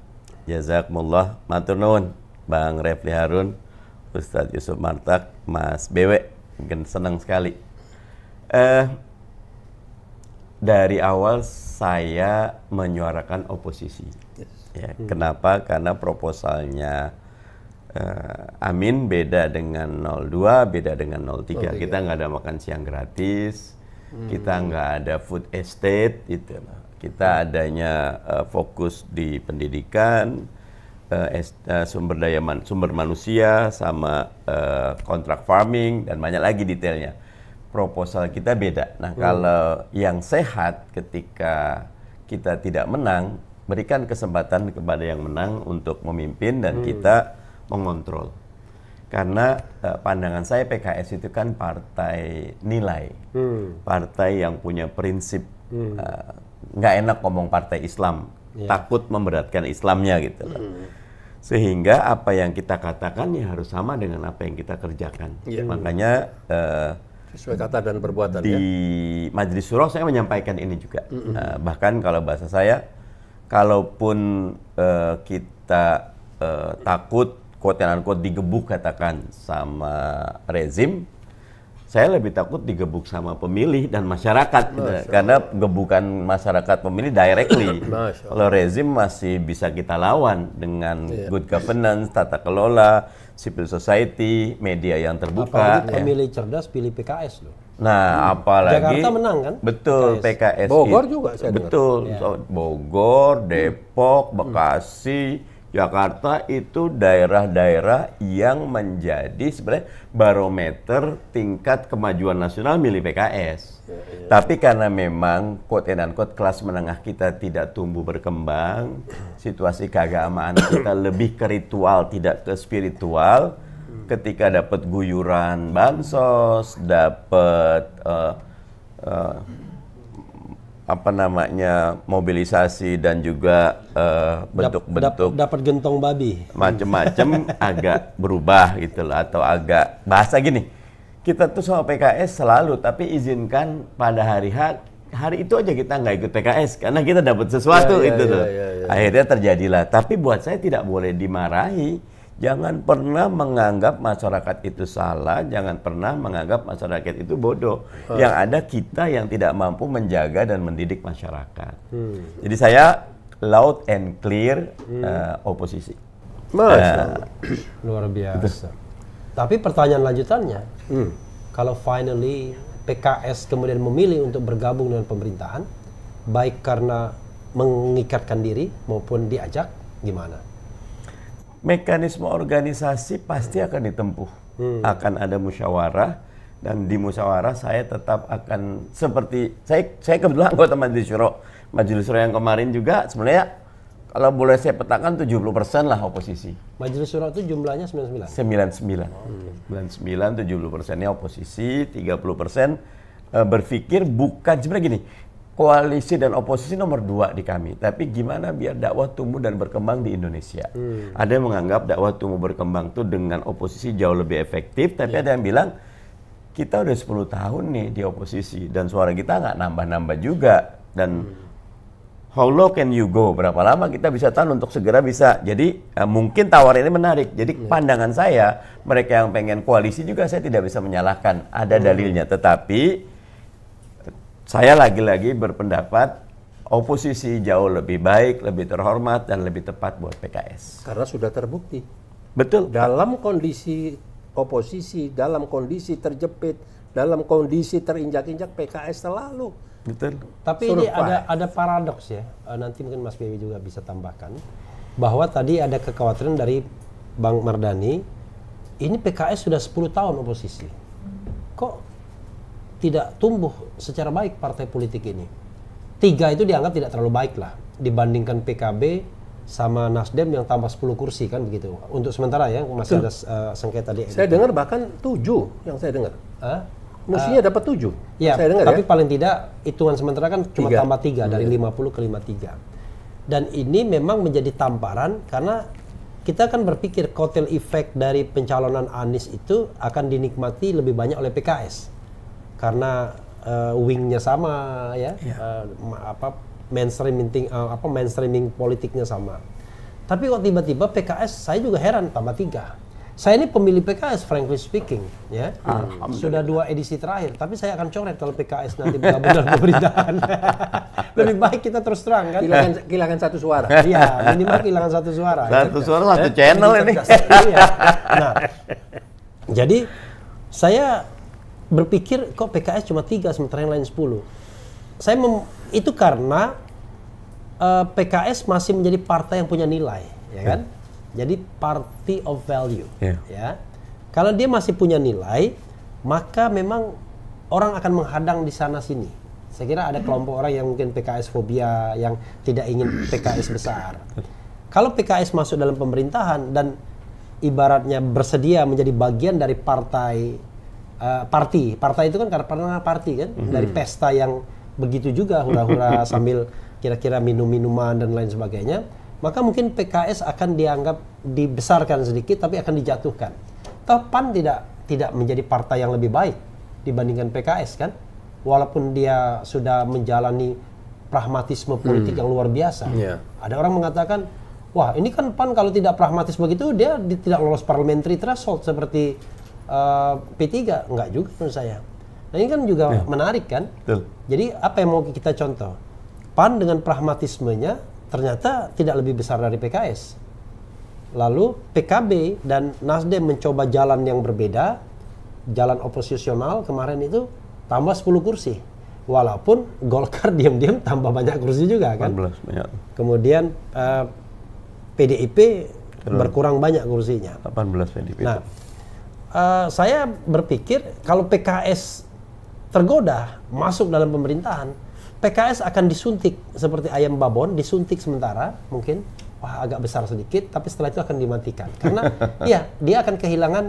Jazakumullah. Matur nuwun. Bang Refli Harun, Ustadz Yusuf Martak, Mas Bewe. Mungkin senang sekali. Eh, dari awal saya menyuarakan oposisi. Yes. Ya, hmm. Kenapa? Karena proposalnya uh, Amin beda dengan 02, beda dengan 03. 03. Kita nggak ada makan siang gratis, hmm. kita nggak ada food estate, itu Kita hmm. adanya uh, fokus di pendidikan, uh, es, uh, sumber daya man, sumber manusia, sama uh, kontrak farming dan banyak lagi detailnya. Proposal kita beda. Nah hmm. kalau yang sehat ketika kita tidak menang, berikan kesempatan kepada yang menang untuk memimpin dan hmm. kita mengontrol. Karena eh, pandangan saya PKS itu kan partai nilai, hmm. partai yang punya prinsip nggak hmm. eh, enak ngomong partai Islam, yeah. takut memberatkan Islamnya gitu loh. Hmm. Sehingga apa yang kita katakan ya harus sama dengan apa yang kita kerjakan. Yeah. Makanya eh, sesuai kata dan perbuatan di ya? Majelis Surah saya menyampaikan ini juga -hmm. Eh, bahkan kalau bahasa saya kalaupun uh, kita uh, takut quote and unquote digebuk katakan sama rezim, saya lebih takut digebuk sama pemilih dan masyarakat gitu. karena gebukan masyarakat pemilih directly. Kalau rezim masih bisa kita lawan dengan yeah. good governance, tata kelola, civil society, media yang terbuka. Apalagi iya. pemilih ya. cerdas pilih PKS loh. Nah, hmm. apalagi Jakarta menang kan? Betul, PKS. PKS Bogor juga saya Betul, yeah. Bogor, iya. Depok, Bekasi. Hmm Jakarta itu daerah-daerah yang menjadi sebenarnya barometer tingkat kemajuan nasional milik PKS. Ya, ya. Tapi karena memang quote dan unquote kelas menengah kita tidak tumbuh berkembang, situasi keagamaan kita lebih ke ritual tidak ke spiritual, ketika dapat guyuran bansos, dapat uh, uh, apa namanya mobilisasi dan juga eh, bentuk-bentuk uh, dapat gentong babi macam-macam agak berubah gitu loh atau agak bahasa gini kita tuh sama PKS selalu tapi izinkan pada hari hari itu aja kita nggak ikut PKS karena kita dapat sesuatu ya, ya, itu ya, Ya, ya, ya. Akhirnya terjadilah. Tapi buat saya tidak boleh dimarahi Jangan pernah menganggap masyarakat itu salah, jangan pernah menganggap masyarakat itu bodoh. Hmm. Yang ada kita yang tidak mampu menjaga dan mendidik masyarakat. Hmm. Jadi saya loud and clear hmm. uh, oposisi. Masya uh, eh. luar biasa. Itu. Tapi pertanyaan lanjutannya, hmm. kalau finally PKS kemudian memilih untuk bergabung dengan pemerintahan, baik karena mengikatkan diri maupun diajak, gimana? mekanisme organisasi pasti akan ditempuh. Hmm. Akan ada musyawarah dan di musyawarah saya tetap akan seperti saya saya kebetulan anggota majelis syuro. Majelis syuro yang kemarin juga sebenarnya kalau boleh saya petakan 70% lah oposisi. Majelis Syuro itu jumlahnya 99? 99. sembilan 99, 70 hmm. persennya oposisi, 30 persen eh, berpikir bukan, sebenarnya gini, koalisi dan oposisi nomor dua di kami. Tapi gimana biar dakwah tumbuh dan berkembang di Indonesia? Hmm. Ada yang menganggap dakwah tumbuh berkembang itu dengan oposisi jauh lebih efektif, tapi yeah. ada yang bilang kita udah 10 tahun nih di oposisi dan suara kita nggak nambah-nambah juga dan hmm. How low can you go? Berapa lama kita bisa tahan untuk segera bisa? Jadi eh, mungkin tawar ini menarik. Jadi yeah. pandangan saya, mereka yang pengen koalisi juga saya tidak bisa menyalahkan. Ada hmm. dalilnya. Tetapi saya lagi-lagi berpendapat oposisi jauh lebih baik, lebih terhormat dan lebih tepat buat PKS. Karena sudah terbukti. Betul. Dalam kondisi oposisi, dalam kondisi terjepit, dalam kondisi terinjak-injak PKS selalu. Betul. Tapi ini ada ada paradoks ya. Eh, nanti mungkin Mas Bewi juga bisa tambahkan bahwa tadi ada kekhawatiran dari Bang Mardani ini PKS sudah 10 tahun oposisi. Kok tidak tumbuh secara baik partai politik ini. Tiga itu dianggap tidak terlalu baik lah dibandingkan PKB sama Nasdem yang tambah 10 kursi kan begitu. Untuk sementara ya masih ada uh, sengketa di. Saya dengar bahkan tujuh yang saya dengar. Hah? Mestinya uh, dapat tujuh Ya, saya dengar ya. tapi ya. paling tidak hitungan sementara kan cuma tiga. tambah tiga hmm. dari 50 iya. ke 53. Dan ini memang menjadi tamparan karena kita akan berpikir kotel efek dari pencalonan Anies itu akan dinikmati lebih banyak oleh PKS karena uh, wingnya sama ya, yeah. Iya. uh, apa mainstreaming uh, apa mainstreaming politiknya sama. Tapi kok tiba-tiba PKS saya juga heran tambah tiga. Saya ini pemilih PKS, frankly speaking, ya. Sudah dua edisi terakhir, tapi saya akan coret kalau PKS nanti bergabung dalam pemerintahan. Lebih baik kita terus terang kan. Kehilangan, kehilangan satu suara. Iya, minimal kehilangan satu suara. Satu ya, suara, satu eh, channel ini. ini. Iya. Nah, jadi saya berpikir kok PKS cuma tiga sementara yang lain sepuluh. saya mem, itu karena uh, eh, PKS masih menjadi partai yang punya nilai ya, ya. kan yeah. jadi party of value yeah. ya kalau dia masih punya nilai maka memang orang akan menghadang di sana sini saya kira ada kelompok orang yang mungkin PKS fobia yang tidak ingin PKS besar kalau PKS masuk dalam pemerintahan dan ibaratnya bersedia menjadi bagian dari partai Eh, party. Partai itu kan karena pernah party kan mm -hmm. dari pesta yang begitu juga hura-hura sambil kira-kira minum-minuman dan lain sebagainya. Maka mungkin PKS akan dianggap dibesarkan sedikit tapi akan dijatuhkan. Toh PAN tidak tidak menjadi partai yang lebih baik dibandingkan PKS kan? Walaupun dia sudah menjalani pragmatisme politik hmm. yang luar biasa. Yeah. Ada orang mengatakan, wah ini kan PAN kalau tidak pragmatis begitu dia tidak lolos parliamentary threshold seperti Eh, P3 enggak juga menurut saya. Nah ini kan juga ya. menarik kan? Betul. Jadi apa yang mau kita contoh? PAN dengan pragmatismenya ternyata tidak lebih besar dari PKS. Lalu PKB dan Nasdem mencoba jalan yang berbeda, jalan oposisional kemarin itu tambah 10 kursi. Walaupun Golkar diam-diam tambah banyak kursi juga kan. 14 banyak. Kemudian uh, eh, PDIP Terlalu. berkurang banyak kursinya. 18 PDIP. Nah, Eh, saya berpikir kalau PKS tergoda masuk dalam pemerintahan, PKS akan disuntik seperti ayam babon, disuntik sementara mungkin wah agak besar sedikit, tapi setelah itu akan dimatikan karena ya dia akan kehilangan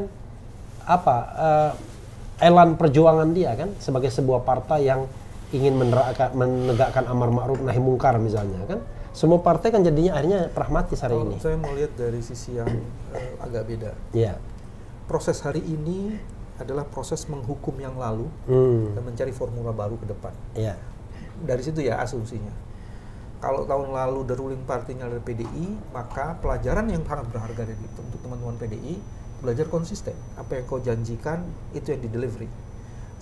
apa uh, elan perjuangan dia kan sebagai sebuah partai yang ingin menegakkan amar ma'ruf nahi mungkar misalnya kan semua partai kan jadinya akhirnya pragmatis hari kalau ini. Saya mau lihat dari sisi yang uh, agak beda. Iya. Yeah proses hari ini adalah proses menghukum yang lalu hmm. dan mencari formula baru ke depan. Yeah. Dari situ ya asumsinya. Kalau tahun lalu the ruling party dari PDI, maka pelajaran yang sangat berharga dari untuk teman-teman PDI belajar konsisten. Apa yang kau janjikan itu yang di delivery.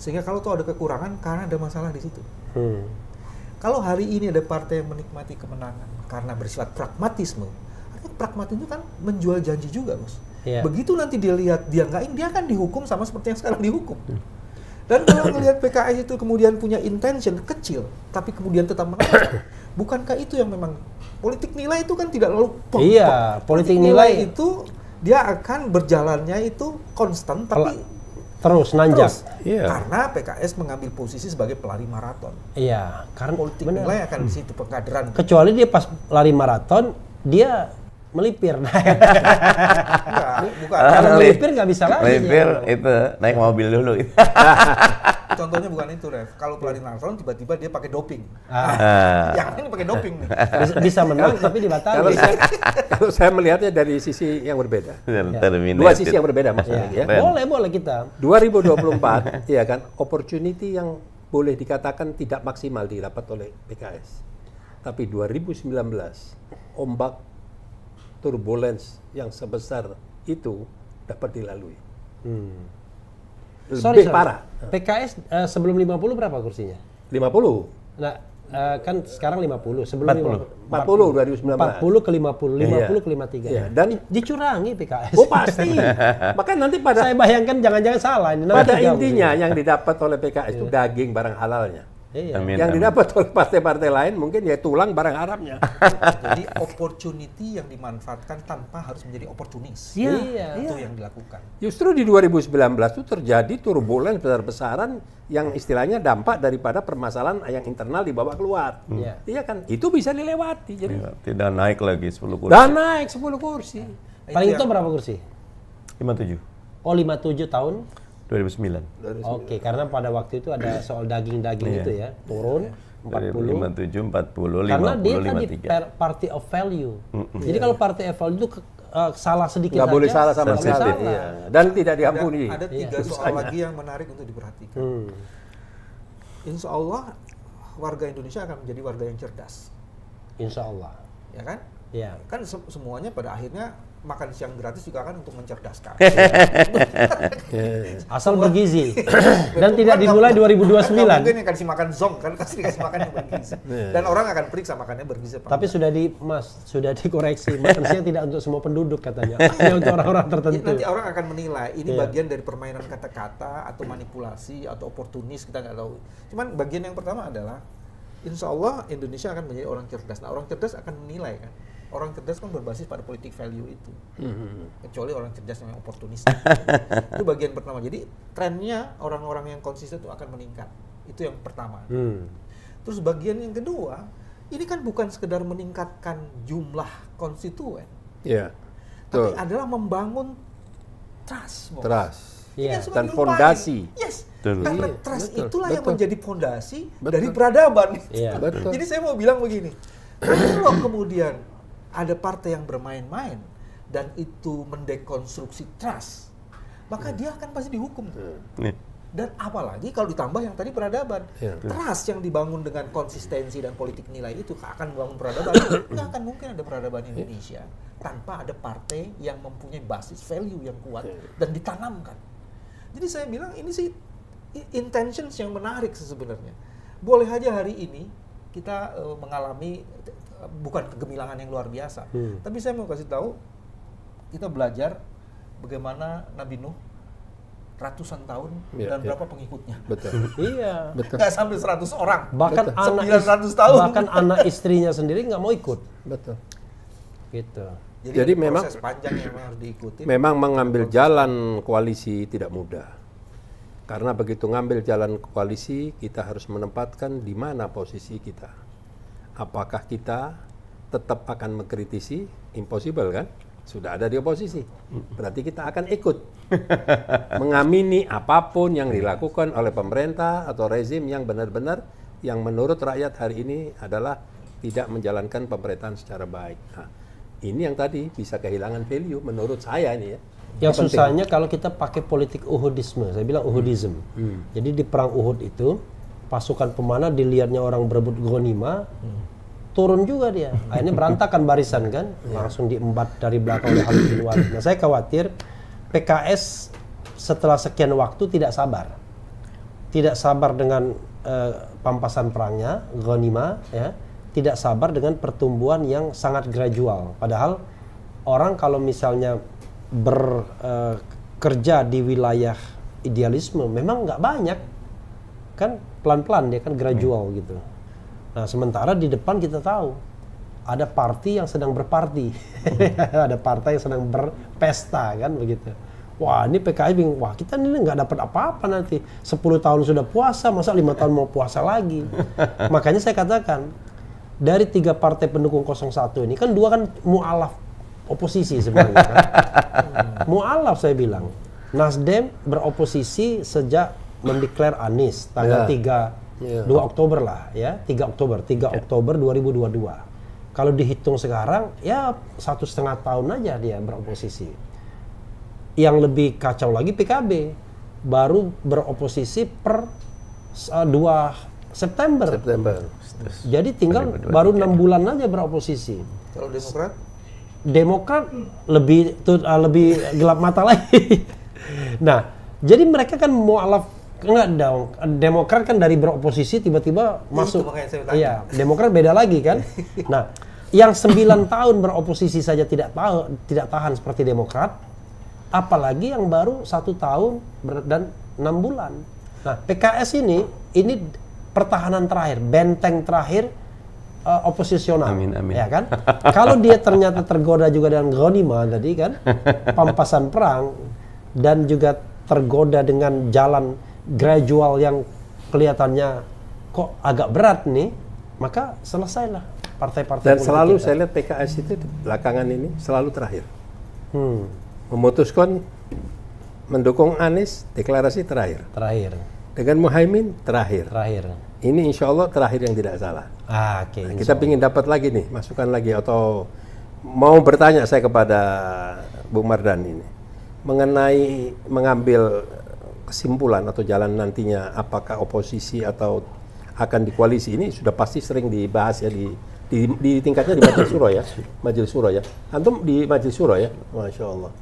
Sehingga kalau tuh ada kekurangan karena ada masalah di situ. Hmm. Kalau hari ini ada partai yang menikmati kemenangan karena bersifat pragmatisme, artinya pragmatisme itu kan menjual janji juga, Bos. Yeah. Begitu nanti dia lihat dia nggak dia akan dihukum sama seperti yang sekarang dihukum. Hmm. Dan kalau melihat PKS itu kemudian punya intention kecil, tapi kemudian tetap menang, bukankah itu yang memang politik nilai itu kan tidak lalu pom, iya pom. politik nilai, nilai itu dia akan berjalannya itu konstan tapi terus nanjak terus. Yeah. karena PKS mengambil posisi sebagai pelari maraton iya yeah, karena politik bener. nilai akan hmm. di situ pengkaderan kecuali dia pas lari maraton dia melipir naik. bukan. Kalau ah, melipir nggak bisa lagi. Melipir ya. itu naik mobil dulu. Contohnya bukan itu, Rev. Kalau pelari Armstrong tiba-tiba dia pakai doping. Ah. ah. yang ini pakai doping nih. Bisa, menang tapi dibatalkan. Kalau kalau saya melihatnya dari sisi yang berbeda. Ya. Dua sisi yang berbeda maksudnya. Iya. Ya. Ya. Boleh, boleh kita. 2024, ya kan, opportunity yang boleh dikatakan tidak maksimal didapat oleh PKS. Tapi 2019, ombak turbulence yang sebesar itu dapat dilalui. Hmm. Lebih sorry, sorry. PKS uh, eh, sebelum 50 berapa kursinya? 50. Nah, uh, kan sekarang 50, sebelum 40. 50, 40, 40 2019. 40 ke 50, 50 yeah. ke 53. Yeah. Iya, dan dicurangi PKS. Oh pasti. Maka nanti pada Saya bayangkan jangan-jangan salah ini. Pada intinya yang didapat oleh PKS itu iya. daging barang halalnya. Iya. Amin, yang amin. didapat oleh partai-partai lain mungkin ya tulang barang Arabnya. Jadi opportunity yang dimanfaatkan tanpa harus menjadi oportunis. Iya. iya. Itu yang dilakukan. Justru di 2019 itu terjadi turbulen besar-besaran yang istilahnya dampak daripada permasalahan yang internal dibawa keluar. Hmm. Iya. iya kan? Itu bisa dilewati. Jadi iya. tidak naik lagi 10 kursi. Dan naik 10 kursi. Iya. Paling itu, itu berapa kursi? 57. Oh, 57 tahun? 2009. Oke, okay, karena pada waktu itu ada soal daging-daging iya. itu ya, turun 40. 57, 40, 50, Karena dia 53. tadi kan party of value. Mm -hmm. Jadi kalau party of value itu ke, uh, salah sedikit Nggak saja, boleh salah sama sekali. Iya. Dan tidak diampuni. Ada, ada tiga iya. soal iya. lagi yang menarik untuk diperhatikan. Hmm. Insya Allah warga Indonesia akan menjadi warga yang cerdas. Insya Allah. Ya kan? Ya. Kan semuanya pada akhirnya makan siang gratis juga kan untuk mencerdaskan. Iya. Asal bergizi. Dan tidak dimulai 2029. mungkin yang kasih makan zonk, kan kasih dikasih makan yang bergizi. Iya. Dan orang akan periksa makannya bergizi apa. Tapi sudah di Mas, sudah dikoreksi. Makan siang tidak untuk semua penduduk katanya. Hanya untuk orang-orang iya, tertentu. Nanti orang akan menilai ini yeah. bagian dari permainan kata-kata atau manipulasi atau oportunis kita nggak tahu. Cuman bagian yang pertama adalah Insya Allah Indonesia akan menjadi orang cerdas. Nah orang cerdas akan menilai kan orang cerdas kan berbasis pada politik value itu. Hmm. Kecuali orang cerdas yang oportunis. itu bagian pertama. Jadi trennya orang-orang yang konsisten itu akan meningkat. Itu yang pertama. mm. Terus bagian yang kedua, ini kan bukan sekedar meningkatkan jumlah konstituen. Yeah. Tapi so. adalah membangun trust. Bos. Trust. Yeah. Iya. Dan fondasi. Yes. Betul. Karena iya. trust betul, itulah betul. yang menjadi fondasi dari peradaban. Yeah. Iya. Jadi saya mau bilang begini, kalau kemudian ada partai yang bermain-main dan itu mendekonstruksi trust, maka hmm. dia akan pasti dihukum. Hmm. Dan apalagi kalau ditambah yang tadi peradaban, ya, trust yang dibangun dengan konsistensi dan politik nilai itu akan membangun peradaban. Tidak akan mungkin ada peradaban iya. Indonesia tanpa ada partai yang mempunyai basis value yang kuat iya. dan ditanamkan. Jadi saya bilang ini sih intentions yang menarik sebenarnya. Boleh aja hari ini kita uh, mengalami eh, bukan kegemilangan yang luar biasa. Hmm. Tapi saya mau kasih tahu kita belajar bagaimana Nabi Nuh ratusan tahun yeah, dan yeah. berapa pengikutnya. Betul. iya. Betul. Gak sampai 100 orang. Bahkan Betul. anak 900 tahun. Bahkan anak istrinya sendiri nggak mau ikut. Betul. Gitu. Jadi, Jadi memang proses yang harus diikuti. Memang mengambil jalan koalisi tidak mudah. Karena begitu ngambil jalan koalisi, kita harus menempatkan di mana posisi kita. Apakah kita tetap akan mengkritisi? Impossible kan? Sudah ada di oposisi. Berarti kita akan ikut mengamini apapun yang dilakukan oleh pemerintah atau rezim yang benar-benar yang menurut rakyat hari ini adalah tidak menjalankan pemerintahan secara baik. Nah, ini yang tadi bisa kehilangan value menurut saya ini ya. Yang penting. susahnya kalau kita pakai politik Uhudisme, saya bilang Uhudism. Hmm. Hmm. Jadi di perang Uhud itu pasukan pemanah dilihatnya orang berebut gonima, hmm. turun juga dia. ini berantakan barisan kan, iya. langsung diembat dari belakang oleh Khalid bin Walid. Nah saya khawatir PKS setelah sekian waktu tidak sabar, tidak sabar dengan uh, pampasan perangnya, gonima, ya, tidak sabar dengan pertumbuhan yang sangat gradual. Padahal orang kalau misalnya bekerja uh, di wilayah idealisme memang nggak banyak kan pelan-pelan dia kan gradual hmm. gitu. Nah sementara di depan kita tahu ada partai yang sedang berparti, hmm. ada partai yang sedang berpesta kan begitu. Wah ini PKI bingung, wah kita ini nggak dapat apa-apa nanti. 10 tahun sudah puasa, masa lima tahun mau puasa lagi. Makanya saya katakan, dari tiga partai pendukung 01 ini kan dua kan mualaf oposisi sebenarnya. kan? Mualaf saya bilang. Nasdem beroposisi sejak mendeklar Anies tanggal yeah. 3 yeah. 2 Oktober lah ya, 3 Oktober, 3 yeah. Oktober 2022. Kalau dihitung sekarang ya satu setengah tahun aja dia beroposisi. Yang lebih kacau lagi PKB baru beroposisi per uh, eh, 2 September. September. Jadi tinggal baru enam bulan aja beroposisi. Kalau Demokrat? Demokrat lebih tuh, ah, uh, lebih gelap mata lagi. nah, jadi mereka kan mualaf enggak dong. Demokrat kan dari beroposisi tiba-tiba iya, masuk. Iya, Demokrat beda lagi kan. Nah, yang 9 tahun beroposisi saja tidak tahu tidak tahan seperti Demokrat, apalagi yang baru satu tahun dan enam bulan. Nah, PKS ini ini pertahanan terakhir, benteng terakhir uh, eh, oposisional. Amin, amin. Ya kan? Kalau dia ternyata tergoda juga dengan Ghanima tadi kan, pampasan perang dan juga tergoda dengan jalan gradual yang kelihatannya kok agak berat nih, maka selesailah partai-partai. Dan selalu kita. saya lihat PKS itu belakangan ini selalu terakhir. Hmm. Memutuskan mendukung Anies deklarasi terakhir. Terakhir. Dengan Muhaimin terakhir. Terakhir ini insya Allah terakhir yang tidak salah. Ah, okay, nah, kita ingin dapat lagi nih, masukan lagi atau mau bertanya saya kepada Bu Mardan ini mengenai mengambil kesimpulan atau jalan nantinya apakah oposisi atau akan di koalisi ini sudah pasti sering dibahas ya di di, di tingkatnya di Majelis Suro ya, Majelis Suro ya. Antum di Majelis Suro ya, masya Allah.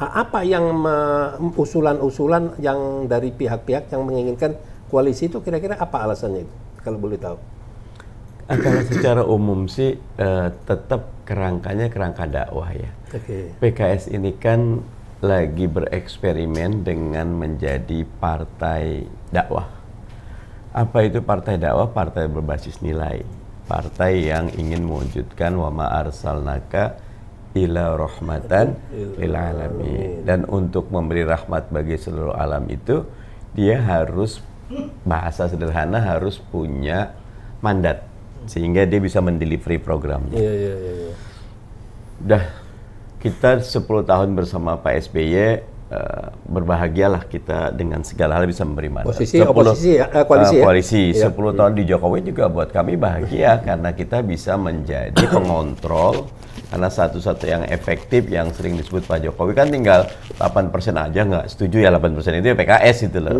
Apa yang usulan-usulan yang dari pihak-pihak yang menginginkan koalisi itu kira-kira apa alasannya itu kalau boleh tahu? Eh, kalau secara umum sih uh, tetap kerangkanya kerangka dakwah ya. Okay. PKS ini kan lagi bereksperimen dengan menjadi partai dakwah. Apa itu partai dakwah? Partai berbasis nilai. Partai yang ingin mewujudkan wama arsalnaka ila rahmatan lil alamin. Iya. Dan untuk memberi rahmat bagi seluruh alam itu dia harus bahasa sederhana harus punya mandat sehingga dia bisa mendelivery programnya. Iya iya iya. iya. Dah kita 10 tahun bersama Pak SBY Uh, eh, berbahagialah kita dengan segala hal bisa memberi mandat. Posisi 10, oposisi ya, koalisi uh, eh, koalisi ya? 10 eh, iya. tahun di Jokowi juga buat kami bahagia karena kita bisa menjadi pengontrol karena satu-satu yang efektif yang sering disebut Pak Jokowi kan tinggal 8% aja nggak setuju ya 8% itu ya PKS itu loh.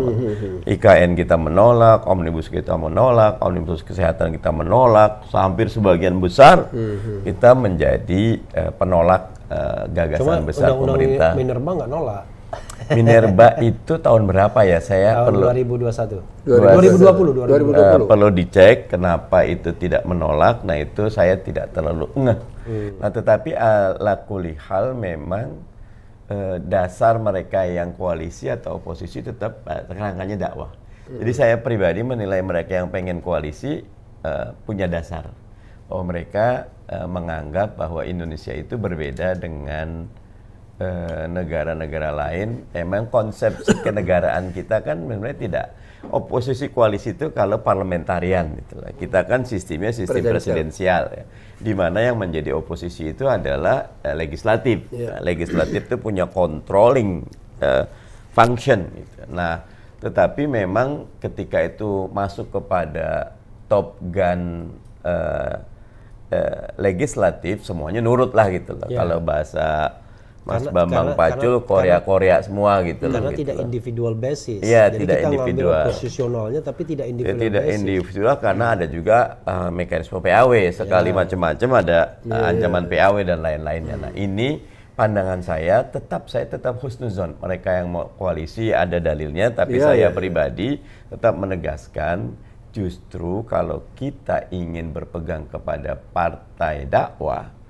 IKN kita menolak, Omnibus kita menolak, Omnibus Kesehatan kita menolak, hampir sebagian besar kita menjadi uh, penolak uh, gagasan Cuma besar undang -undang pemerintah. Minerba nggak nolak. Minerba itu tahun berapa ya? Saya tahun perlu 2021. 2020. 2020. 2020. Uh, perlu dicek kenapa itu tidak menolak. Nah, itu saya tidak terlalu ngeh Hmm. Nah, tetapi ala eh, kulihal memang eh, dasar mereka yang koalisi atau oposisi tetap eh, rangkanya dakwah. Hmm. Jadi saya pribadi menilai mereka yang pengen koalisi eh, punya dasar. Oh, mereka eh, menganggap bahwa Indonesia itu berbeda dengan eh, negara-negara lain. Emang konsep kenegaraan kita kan memang tidak oposisi koalisi itu kalau parlementarian gitu lah. Kita kan sistemnya sistem presidensial, presidensial ya. Di mana yang menjadi oposisi itu adalah eh, legislatif. Yeah. Nah, legislatif itu punya controlling eh, function gitu. Nah, tetapi memang ketika itu masuk kepada top gun eh, eh, legislatif semuanya nurut lah gitu loh yeah. kalau bahasa Mas karena, Bambang karena, Pacul Korea-Korea semua gitu karena loh. Karena gitu tidak gitu. individual basis. Iya, tidak kita individual. posisionalnya tapi tidak ya, individual. Ya, tidak basis. individual karena ada juga uh, mekanisme PAW sekali ya. macam-macam ada ya, uh, ancaman ya. PAW dan lain-lainnya. Hmm. Nah, ini pandangan saya tetap saya tetap husnuzon. Mereka yang mau koalisi ada dalilnya tapi ya, saya ya, pribadi tetap menegaskan justru kalau kita ingin berpegang kepada partai dakwah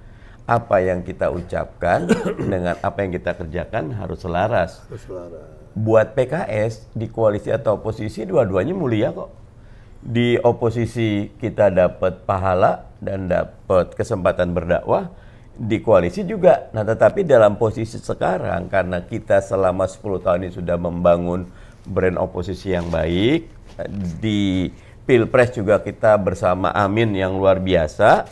apa yang kita ucapkan dengan apa yang kita kerjakan harus selaras. Harus selaras. Buat PKS di koalisi atau oposisi dua-duanya mulia kok. Di oposisi kita dapat pahala dan dapat kesempatan berdakwah di koalisi juga. Nah, tetapi dalam posisi sekarang karena kita selama 10 tahun ini sudah membangun brand oposisi yang baik di Pilpres juga kita bersama Amin yang luar biasa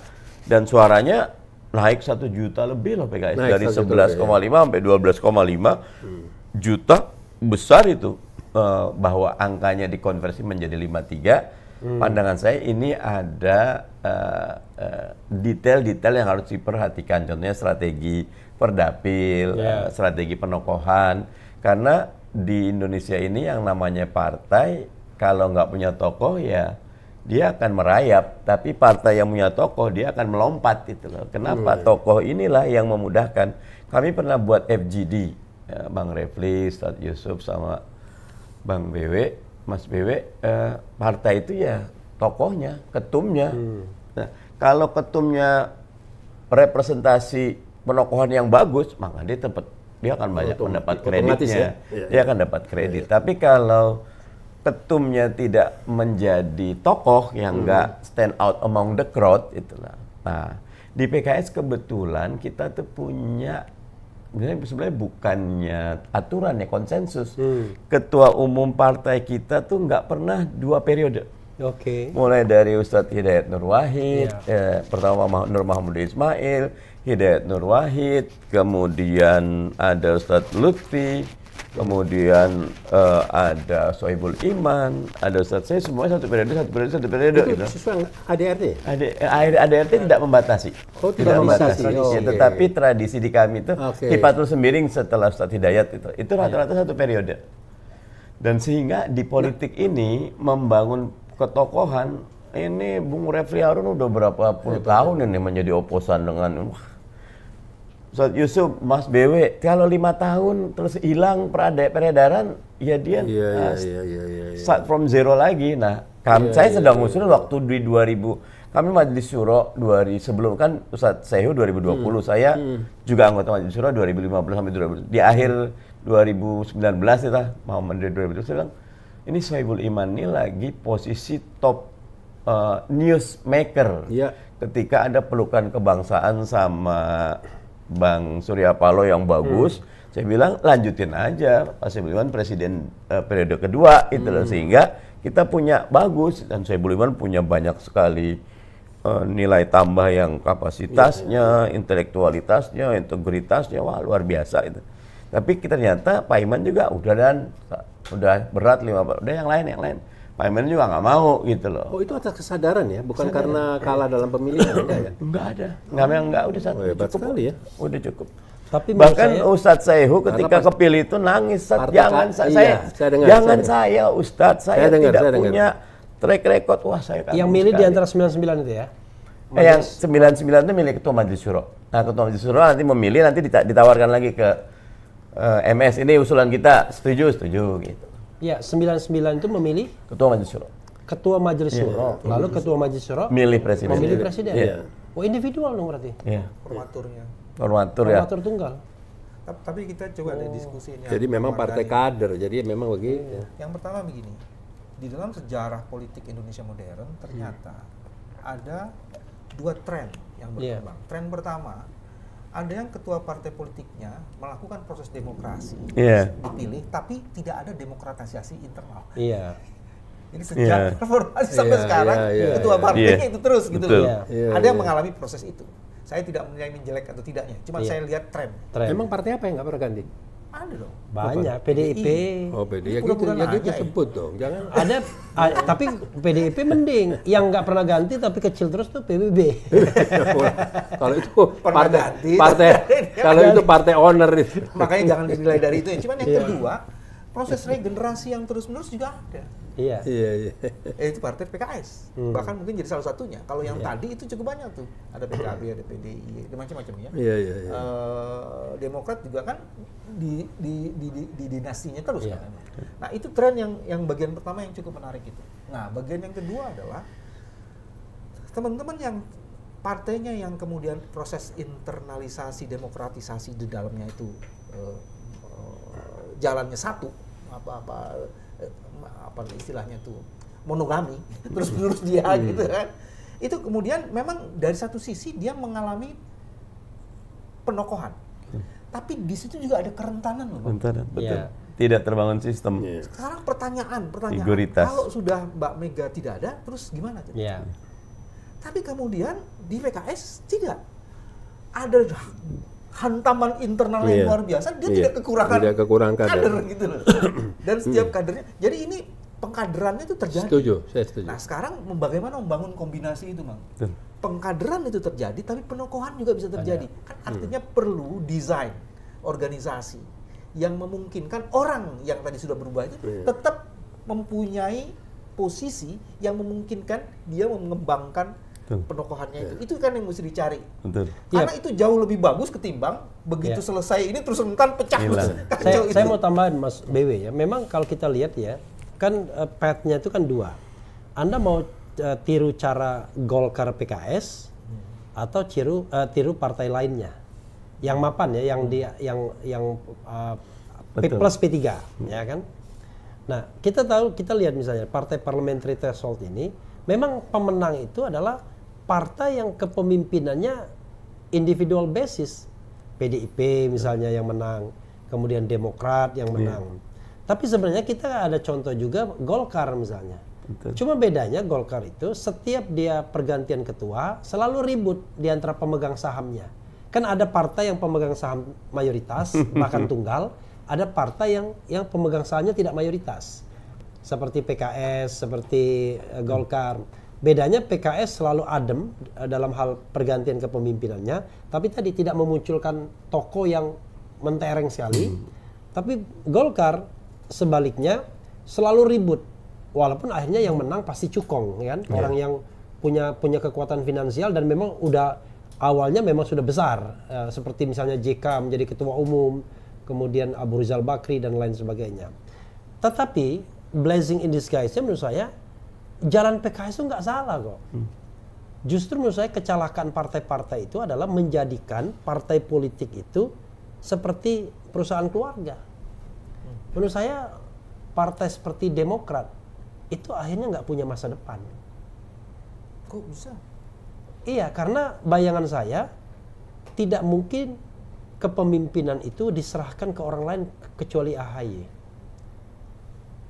dan suaranya naik satu juta lebih loh PKS naik dari 11,5 ya. sampai 12,5 hmm. juta besar itu uh, bahwa angkanya dikonversi menjadi 53 hmm. pandangan saya ini ada eh, eh, detail-detail uh, uh, yang harus diperhatikan contohnya strategi perdapil yeah. Ya. uh, strategi penokohan karena di Indonesia ini yang namanya partai kalau nggak punya tokoh ya dia akan merayap, tapi partai yang punya tokoh dia akan melompat itu. loh. Kenapa? Hmm. Tokoh inilah yang memudahkan. Kami pernah buat FGD, ya, Bang Refli, Ustaz Yusuf sama Bang BW, Mas BW, eh, partai itu ya tokohnya, ketumnya. Hmm. Nah, kalau ketumnya representasi penokohan yang bagus, maka dia tempat dia akan banyak Otom, mendapat kreditnya. Ya? Dia iya, akan dapat kredit. Ya, ya. Tapi kalau ketumnya tidak menjadi tokoh yang enggak hmm. stand out among the crowd itulah. Nah, di PKS kebetulan kita tuh punya sebenarnya bukannya aturan ya konsensus. Hmm. Ketua umum partai kita tuh nggak pernah dua periode. Oke. Okay. Mulai dari Ustadz Hidayat Nur Wahid, yeah. eh, pertama Nur Muhammad Ismail, Hidayat Nur Wahid, kemudian ada Ustadz Lutfi, kemudian uh, ada Soibul Iman, ada Ustaz saya semuanya satu periode, satu periode, satu periode itu gitu. Sesuai ADRT? AD, ADRT tidak membatasi. Oh, tidak, tidak membatasi. Ya, oh, ya, okay. Tetapi tradisi di kami itu okay. Kipatul Sembiring setelah Ustaz Hidayat itu, itu iya. rata-rata satu periode. Dan sehingga di politik nah. ini membangun ketokohan ini Bung Refli Harun udah berapa puluh ya, tahun ini menjadi oposan dengan wah, Ustaz Yusuf, Mas BW, kalau lima tahun terus hilang peredaran, ya dia yeah, iya, iya, uh, iya, yeah, yeah, yeah, yeah, start from zero lagi. Nah, kami, yeah, saya yeah, sedang yeah, yeah. waktu di 2000, kami Majelis Syuro hari sebelum kan Ustaz Sehu 2020, hmm. saya hmm. juga anggota Majelis Syuro 2015 sampai 2020. Di akhir 2019 kita mau mendirikan 2020 saya bilang, ini Soebul Iman ini lagi posisi top uh, eh, maker Yeah. Ketika ada pelukan kebangsaan sama Bang Surya Paloh yang bagus. Hmm. Saya bilang lanjutin aja Pak Soebul presiden uh, periode kedua itu hmm. sehingga kita punya bagus dan saya Soebul punya banyak sekali uh, nilai tambah yang kapasitasnya, yeah. intelektualitasnya, integritasnya wah luar biasa itu. Tapi kita ternyata Pak Iman juga udah dan udah berat lima udah yang lain yang lain. Pak Emen juga nggak mau gitu loh. Oh itu atas kesadaran ya, bukan kesadaran. karena kalah dalam pemilihan ya? Enggak ada, nggak ada, nggak udah satu. Oh, hebat cukup sekali ya. Udah cukup. Tapi bahkan saya, Ustadz Sehu ketika pas, kepilih itu nangis, Ustadz, jangan iya, saya, iya, saya, dengar, jangan saya, saya Ustadz, saya, saya dengar, tidak saya punya dengar. track record wah saya. kan Yang milih di antara 99 itu ya? Eh, yang 99 itu milik Ketua Majelis Syuro. Nah, Ketua Majelis Syuro nanti memilih, nanti ditawarkan lagi ke uh, eh, MS. Ini usulan kita, setuju, setuju, gitu. Ya, 99 itu memilih ketua majelis syuro. Ketua majelis iya. syuro. Yeah. Lalu ketua majelis syuro memilih presiden. Memilih presiden. Yeah. Oh, individual dong berarti. Iya. Yeah. Formaturnya. Formatur ya. Formatur tunggal. Tapi kita coba oh. diskusi diskusinya. Jadi memang partai kader. Jadi memang begini. Iya. Yeah. Yang pertama begini. Di dalam sejarah politik Indonesia modern ternyata hmm. ada dua tren yang berkembang. Yeah. Tren pertama ada yang ketua partai politiknya melakukan proses demokrasi yeah. dipilih tapi tidak ada demokratisasi internal. Iya. Yeah. sejak yeah. reformasi sampai yeah, sekarang yeah, iya. ketua partainya yeah. itu terus gitu Yeah. Yeah, ada yang yeah. mengalami proses itu. Saya tidak menilai jelek atau tidaknya, cuma yeah. saya lihat tren. tren. Emang partai apa yang nggak pernah ganti? ada dong. Banyak PDIP. Iya. Oh, PDIP. Ya gitu, ya gitu ya? sebut dong. Jangan ada a, tapi PDIP mending yang nggak pernah ganti tapi kecil terus tuh PBB. kalau itu partai ganti, partai kalau itu partai owner itu. Makanya jangan dinilai dari itu. ya. Cuman yang iya. kedua, proses regenerasi yang terus-menerus juga ada. Iya. Iya, iya. Eh, itu partai PKS. Hmm. Bahkan mungkin jadi salah satunya. Kalau yang iya. tadi itu cukup banyak tuh. Ada PKB, ada PDI, ada macam-macam ya. Iya, iya, iya. Uh, Demokrat juga kan di di di, di, di dinastinya terus iya. kan. Nah, itu tren yang yang bagian pertama yang cukup menarik itu. Nah, bagian yang kedua adalah teman-teman yang partainya yang kemudian proses internalisasi demokratisasi di dalamnya itu uh, uh, jalannya satu apa-apa apa istilahnya tuh monogami terus menerus dia hmm. gitu kan itu kemudian memang dari satu sisi dia mengalami penokohan hmm. tapi di situ juga ada kerentanan loh kerentanan betul ya. tidak terbangun sistem yeah. sekarang pertanyaan pertanyaan Figuritas. kalau sudah Mbak Mega tidak ada terus gimana gitu yeah. Iya. tapi kemudian di PKS tidak ada hantaman internal yeah. yang iya. luar biasa dia yeah. tidak kekurangan tidak kekurangan kader, kader ya. gitu loh dan setiap kadernya jadi ini Pengkaderan itu terjadi. Setuju, saya setuju. Nah sekarang bagaimana membangun kombinasi itu, Bang? Pengkaderan itu terjadi, tapi penokohan juga bisa terjadi. Kan iya. artinya hmm. perlu desain organisasi yang memungkinkan orang yang tadi sudah berubah itu yeah. tetap mempunyai posisi yang memungkinkan dia mengembangkan Betul. penokohannya yeah. itu. Iya. Itu kan yang mesti dicari. Betul. Karena yeah. itu jauh lebih bagus ketimbang begitu yeah. selesai ini terus mentan pecah. Iya, kan saya, itu. saya mau tambahan Mas BW ya. Memang kalau kita lihat ya, kan uh, eh, petnya itu kan dua. Anda mau uh, tiru cara Golkar PKS atau tiru uh, eh, tiru partai lainnya yang mapan ya, yang di yang yang uh, P plus P3 hmm. ya kan. Nah, kita tahu kita lihat misalnya partai parliamentary threshold ini memang pemenang itu adalah partai yang kepemimpinannya individual basis. PDIP misalnya yang menang, kemudian Demokrat yang iya. menang. Tapi sebenarnya kita ada contoh juga Golkar misalnya. Betul. Cuma bedanya Golkar itu setiap dia pergantian ketua selalu ribut di antara pemegang sahamnya. Kan ada partai yang pemegang saham mayoritas bahkan tunggal, ada partai yang yang pemegang sahamnya tidak mayoritas. Seperti PKS, seperti uh, Golkar. Bedanya PKS selalu adem uh, dalam hal pergantian kepemimpinannya, tapi tadi tidak memunculkan toko yang mentereng sekali. Hmm. Tapi Golkar sebaliknya selalu ribut walaupun akhirnya yang menang pasti cukong ya kan yeah. orang yang punya punya kekuatan finansial dan memang udah awalnya memang sudah besar uh, seperti misalnya JK menjadi ketua umum kemudian Abu Rizal Bakri dan lain sebagainya tetapi blessing in disguise menurut saya jalan PKS itu nggak salah kok hmm. justru menurut saya kecelakaan partai-partai itu adalah menjadikan partai politik itu seperti perusahaan keluarga Menurut saya partai seperti Demokrat itu akhirnya nggak punya masa depan. Kok bisa? Iya, karena bayangan saya tidak mungkin kepemimpinan itu diserahkan ke orang lain kecuali AHY.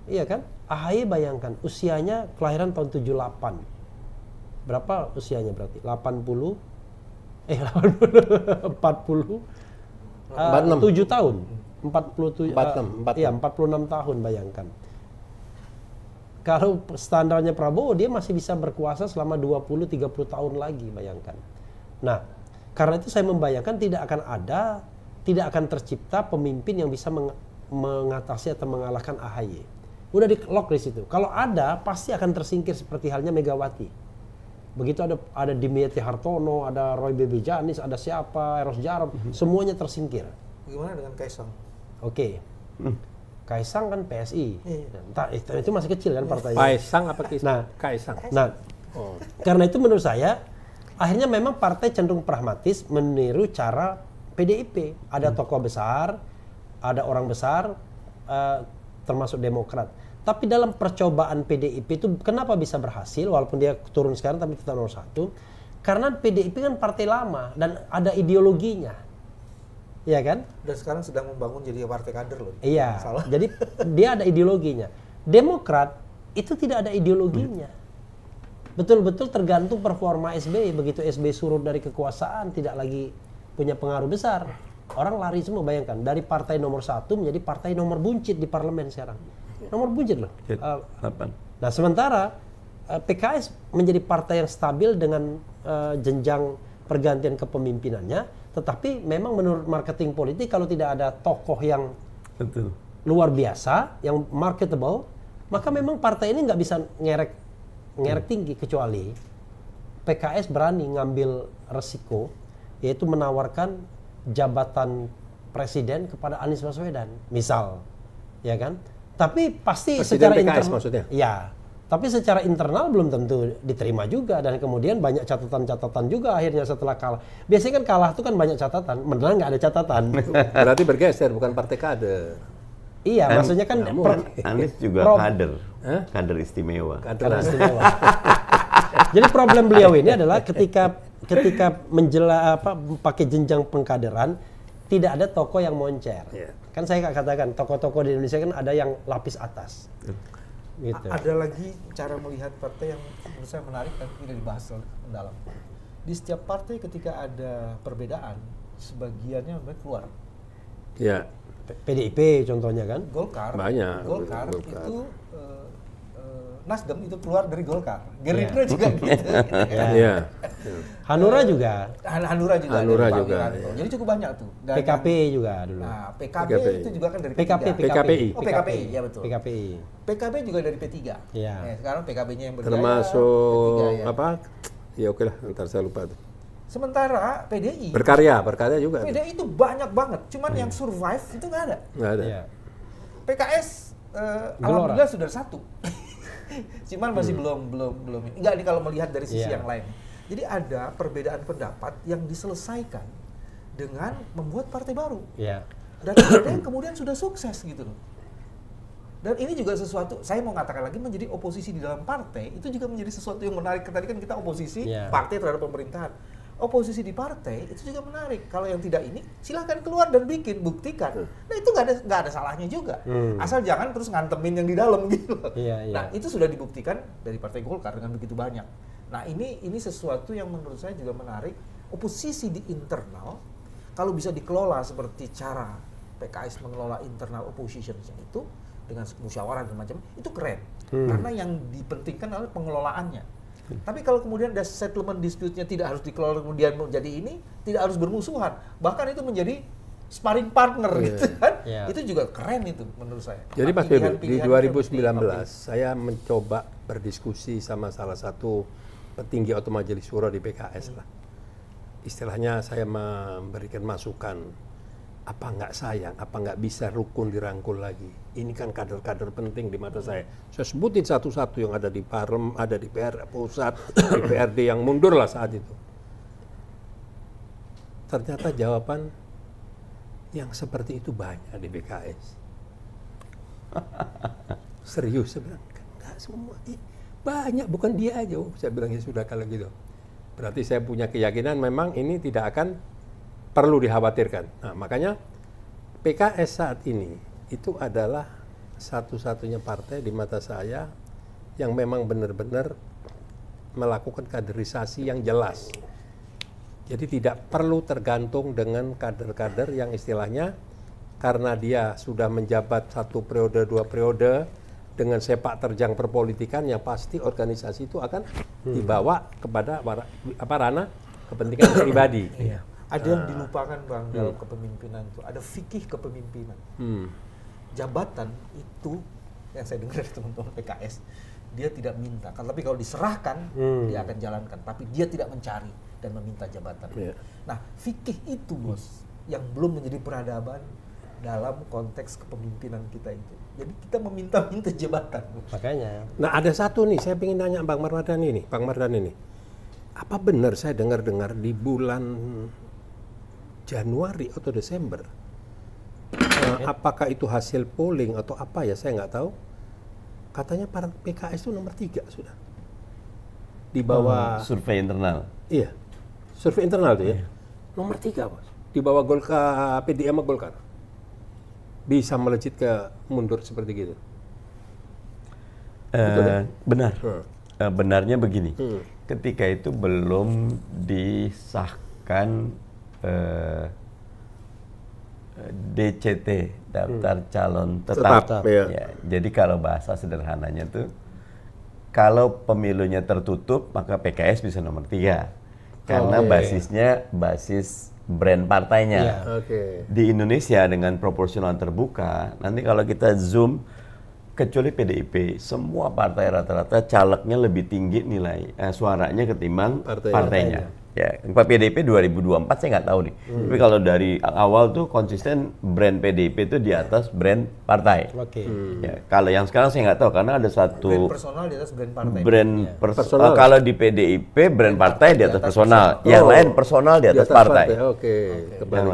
Iya kan? AHY bayangkan usianya kelahiran tahun 78. Berapa usianya berarti? 80 eh 80 40 46. uh, 7 tahun. 47 tujuh, uh, empat puluh 46 eh, iya, tahun bayangkan. Kalau standarnya Prabowo dia masih bisa berkuasa selama 20 30 tahun lagi bayangkan. Nah, karena itu saya membayangkan tidak akan ada tidak akan tercipta pemimpin yang bisa meng mengatasi atau mengalahkan AHY. Udah di lock di situ. Kalau ada pasti akan tersingkir seperti halnya Megawati begitu ada ada Dimyati Hartono, ada Roy Bebe Janis, ada siapa, Eros Jarum, mhm. semuanya tersingkir. Bagaimana dengan Kaisang? Oke. Okay. Hmm. Kaisang kan PSI. Entah, iya. eh, itu masih kecil kan iya. partainya. Kaisang apa nah, Kaisang? Nah, Kaisang. Nah, oh. karena itu menurut saya akhirnya memang partai cenderung pragmatis meniru cara PDIP. Ada hmm. tokoh besar, ada orang besar, uh, termasuk Demokrat. Tapi dalam percobaan PDIP itu kenapa bisa berhasil walaupun dia turun sekarang tapi tetap nomor satu? Karena PDIP kan partai lama dan ada ideologinya Iya kan? Dan sekarang sedang membangun jadi partai kader loh. Iya. Salah. Jadi dia ada ideologinya. Demokrat itu tidak ada ideologinya. Betul-betul tergantung performa SBY. Begitu SBY surut dari kekuasaan, tidak lagi punya pengaruh besar. Orang lari semua, bayangkan. Dari partai nomor satu menjadi partai nomor buncit di parlemen sekarang. Nomor buncit loh. Eh, nah, sementara eh, PKS menjadi partai yang stabil dengan eh, jenjang pergantian kepemimpinannya, tetapi memang menurut marketing politik kalau tidak ada tokoh yang Betul. luar biasa, yang marketable, maka memang partai ini nggak bisa ngerek ngerek hmm. tinggi kecuali PKS berani ngambil resiko yaitu menawarkan jabatan presiden kepada Anies Baswedan misal ya kan tapi pasti presiden secara PKS maksudnya ya tapi secara internal belum tentu diterima juga dan kemudian banyak catatan-catatan juga akhirnya setelah kalah. Biasanya kan kalah itu kan banyak catatan, menang nggak ada catatan. Berarti bergeser bukan partai kader. Iya, An maksudnya kan namun, per, Anies juga pro, kader, huh? kader istimewa. Kader, istimewa. Jadi problem beliau ini adalah ketika ketika menjela apa pakai jenjang pengkaderan tidak ada toko yang moncer. Yeah. Kan saya katakan toko-toko di Indonesia kan ada yang lapis atas. Gitu. Ada lagi cara melihat partai yang menurut saya menarik dan tidak dibahas mendalam. Di setiap partai ketika ada perbedaan, sebagiannya memang keluar. Ya. PDIP contohnya kan? Golkar. Banyak. Golkar, Golkar. itu Nasdem itu keluar dari Golkar. Gerindra yeah. juga gitu. Yeah. yeah. Hanura juga. Han Hanura juga. Hanura juga. Yeah. Jadi cukup banyak tuh. Dan PKP juga dulu. Nah, PKB PKP itu juga kan dari PKP, P3. PKPI. Oh, PKPI, ya betul. PKPI. PKB juga dari P3. Iya. Yeah. Nah, sekarang PKB-nya yang berdaya. Termasuk P3, ya. apa? Ya oke lah, ntar saya lupa tuh. Sementara PDI berkarya, berkarya juga. PDI itu banyak banget, cuman hmm. yang survive itu nggak ada. Nggak ada. Ya. PKS eh, alhamdulillah sudah satu cuman masih hmm. belum belum belum enggak nih kalau melihat dari sisi yeah. yang lain jadi ada perbedaan pendapat yang diselesaikan dengan membuat partai baru yeah. dan partai yang kemudian sudah sukses gitu loh dan ini juga sesuatu saya mau katakan lagi menjadi oposisi di dalam partai itu juga menjadi sesuatu yang menarik tadi kan kita oposisi yeah. partai terhadap pemerintahan oposisi di partai itu juga menarik. Kalau yang tidak ini, silahkan keluar dan bikin, buktikan. Nah itu nggak ada nggak ada salahnya juga, hmm. asal jangan terus ngantemin yang di dalam gitu. Iya, iya. Nah itu sudah dibuktikan dari Partai Golkar dengan begitu banyak. Nah ini ini sesuatu yang menurut saya juga menarik. Oposisi di internal kalau bisa dikelola seperti cara PKS mengelola internal oppositionnya itu dengan musyawarah dan macam itu keren. Hmm. Karena yang dipentingkan adalah pengelolaannya tapi kalau kemudian ada settlement dispute-nya tidak harus dikelola kemudian menjadi ini, tidak harus bermusuhan. Bahkan itu menjadi sparring partner yeah. gitu kan. Yeah. Itu juga keren itu menurut saya. Jadi Mas Bebe, di 2019 saya mencoba berdiskusi sama salah satu petinggi Oto Majelis di PKS lah. Istilahnya saya memberikan masukan apa nggak sayang, apa nggak bisa rukun dirangkul lagi. Ini kan kader-kader penting di mata saya. Saya sebutin satu-satu yang ada di Parlem, ada di PR pusat, di PRD yang mundur lah saat itu. Ternyata jawaban yang seperti itu banyak di BKS. Serius sebenarnya, Enggak semua. banyak, bukan dia aja. Oh, saya bilangnya sudah kalau gitu. Berarti saya punya keyakinan memang ini tidak akan perlu dikhawatirkan. Nah, makanya PKS saat ini itu adalah satu-satunya partai di mata saya yang memang benar-benar melakukan kaderisasi yang jelas. Jadi tidak perlu tergantung dengan kader-kader yang istilahnya karena dia sudah menjabat satu periode, dua periode dengan sepak terjang perpolitikan yang pasti organisasi itu akan hmm. dibawa kepada apa ranah kepentingan pribadi. Iya ada yang ah. dilupakan bang hmm. dalam kepemimpinan itu ada fikih kepemimpinan hmm. jabatan itu yang saya dengar dari teman-teman PKS dia tidak minta kan tapi kalau diserahkan hmm. dia akan jalankan tapi dia tidak mencari dan meminta jabatan yeah. nah fikih itu bos yang belum menjadi peradaban dalam konteks kepemimpinan kita itu jadi kita meminta-minta jabatan makanya nah ada satu nih saya ingin nanya bang Mardhani ini bang Mardhani ini apa benar saya dengar-dengar di bulan Januari atau Desember. Eh, apakah itu hasil polling atau apa ya saya nggak tahu. Katanya para PKS itu nomor tiga sudah. Di bawah oh, survei internal. Iya, survei internal tuh ya. Iya. Nomor tiga bos Di bawah Golkar, PDM sama Golkar. Bisa melejit ke mundur seperti gitu. Uh, Benar. Hmm. Uh, benarnya begini. Hmm. Ketika itu belum disahkan Eh, DCT daftar hmm. calon tetap. tetap ya. Ya, jadi kalau bahasa sederhananya tuh kalau pemilunya tertutup maka PKS bisa nomor tiga karena okay. basisnya basis brand partainya. Yeah. Okay. Di Indonesia dengan proporsional terbuka nanti kalau kita zoom kecuali PDIP semua partai rata-rata calegnya lebih tinggi nilai eh, suaranya ketimbang Partai partainya. partainya Ya, PDP 2024 saya nggak tahu nih. Hmm. Tapi kalau dari awal tuh konsisten brand PDP itu di atas brand partai. Oke. Okay. Hmm. Ya, kalau yang sekarang saya nggak tahu karena ada satu brand personal di atas brand partai. Brand ya. pers personal. kalau di PDIP brand partai di atas, personal. Oh. Yang lain personal di atas, di atas partai. partai. Oke. Okay. okay. Yang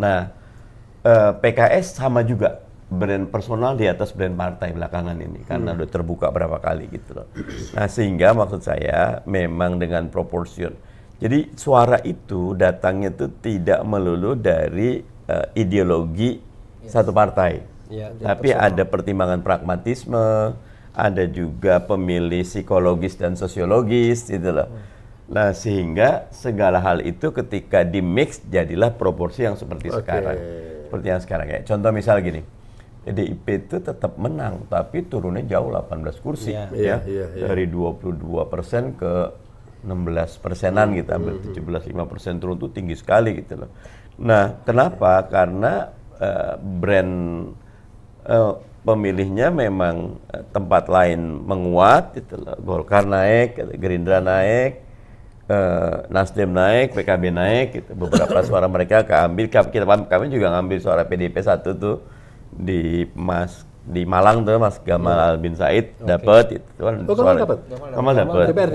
Nah, uh, eh, PKS sama juga brand personal di atas brand partai belakangan ini karena hmm. udah terbuka berapa kali gitu loh. Nah, sehingga maksud saya memang dengan proporsion jadi suara itu datangnya itu tidak melulu dari uh, ideologi yes. satu partai, ya, tapi personal. ada pertimbangan pragmatisme, ada juga pemilih psikologis dan sosiologis gitu loh. Hmm. Nah sehingga segala hal itu ketika di mix jadilah proporsi yang seperti okay. sekarang, seperti yang sekarang ya. Contoh misal gini. PDIP itu tetap menang, tapi turunnya jauh 18 kursi, yeah. ya, yeah, yeah, yeah. dari 22 persen ke 16 persenan gitu, hampir 17,5 hmm, hmm, hmm. persen turun itu tinggi sekali gitu loh. Nah, kenapa? Karena uh, brand uh, pemilihnya memang eh, tempat lain menguat, gitu loh. Golkar naik, Gerindra naik, uh, Nasdem naik, PKB naik, gitu. beberapa suara mereka keambil. Kami, kami juga ngambil suara PDP satu tuh di Mas di Malang tuh Mas Gamal bin iya. bin Said okay. dapat itu kan oh, suara. dapat. Gamal dapat. DPR,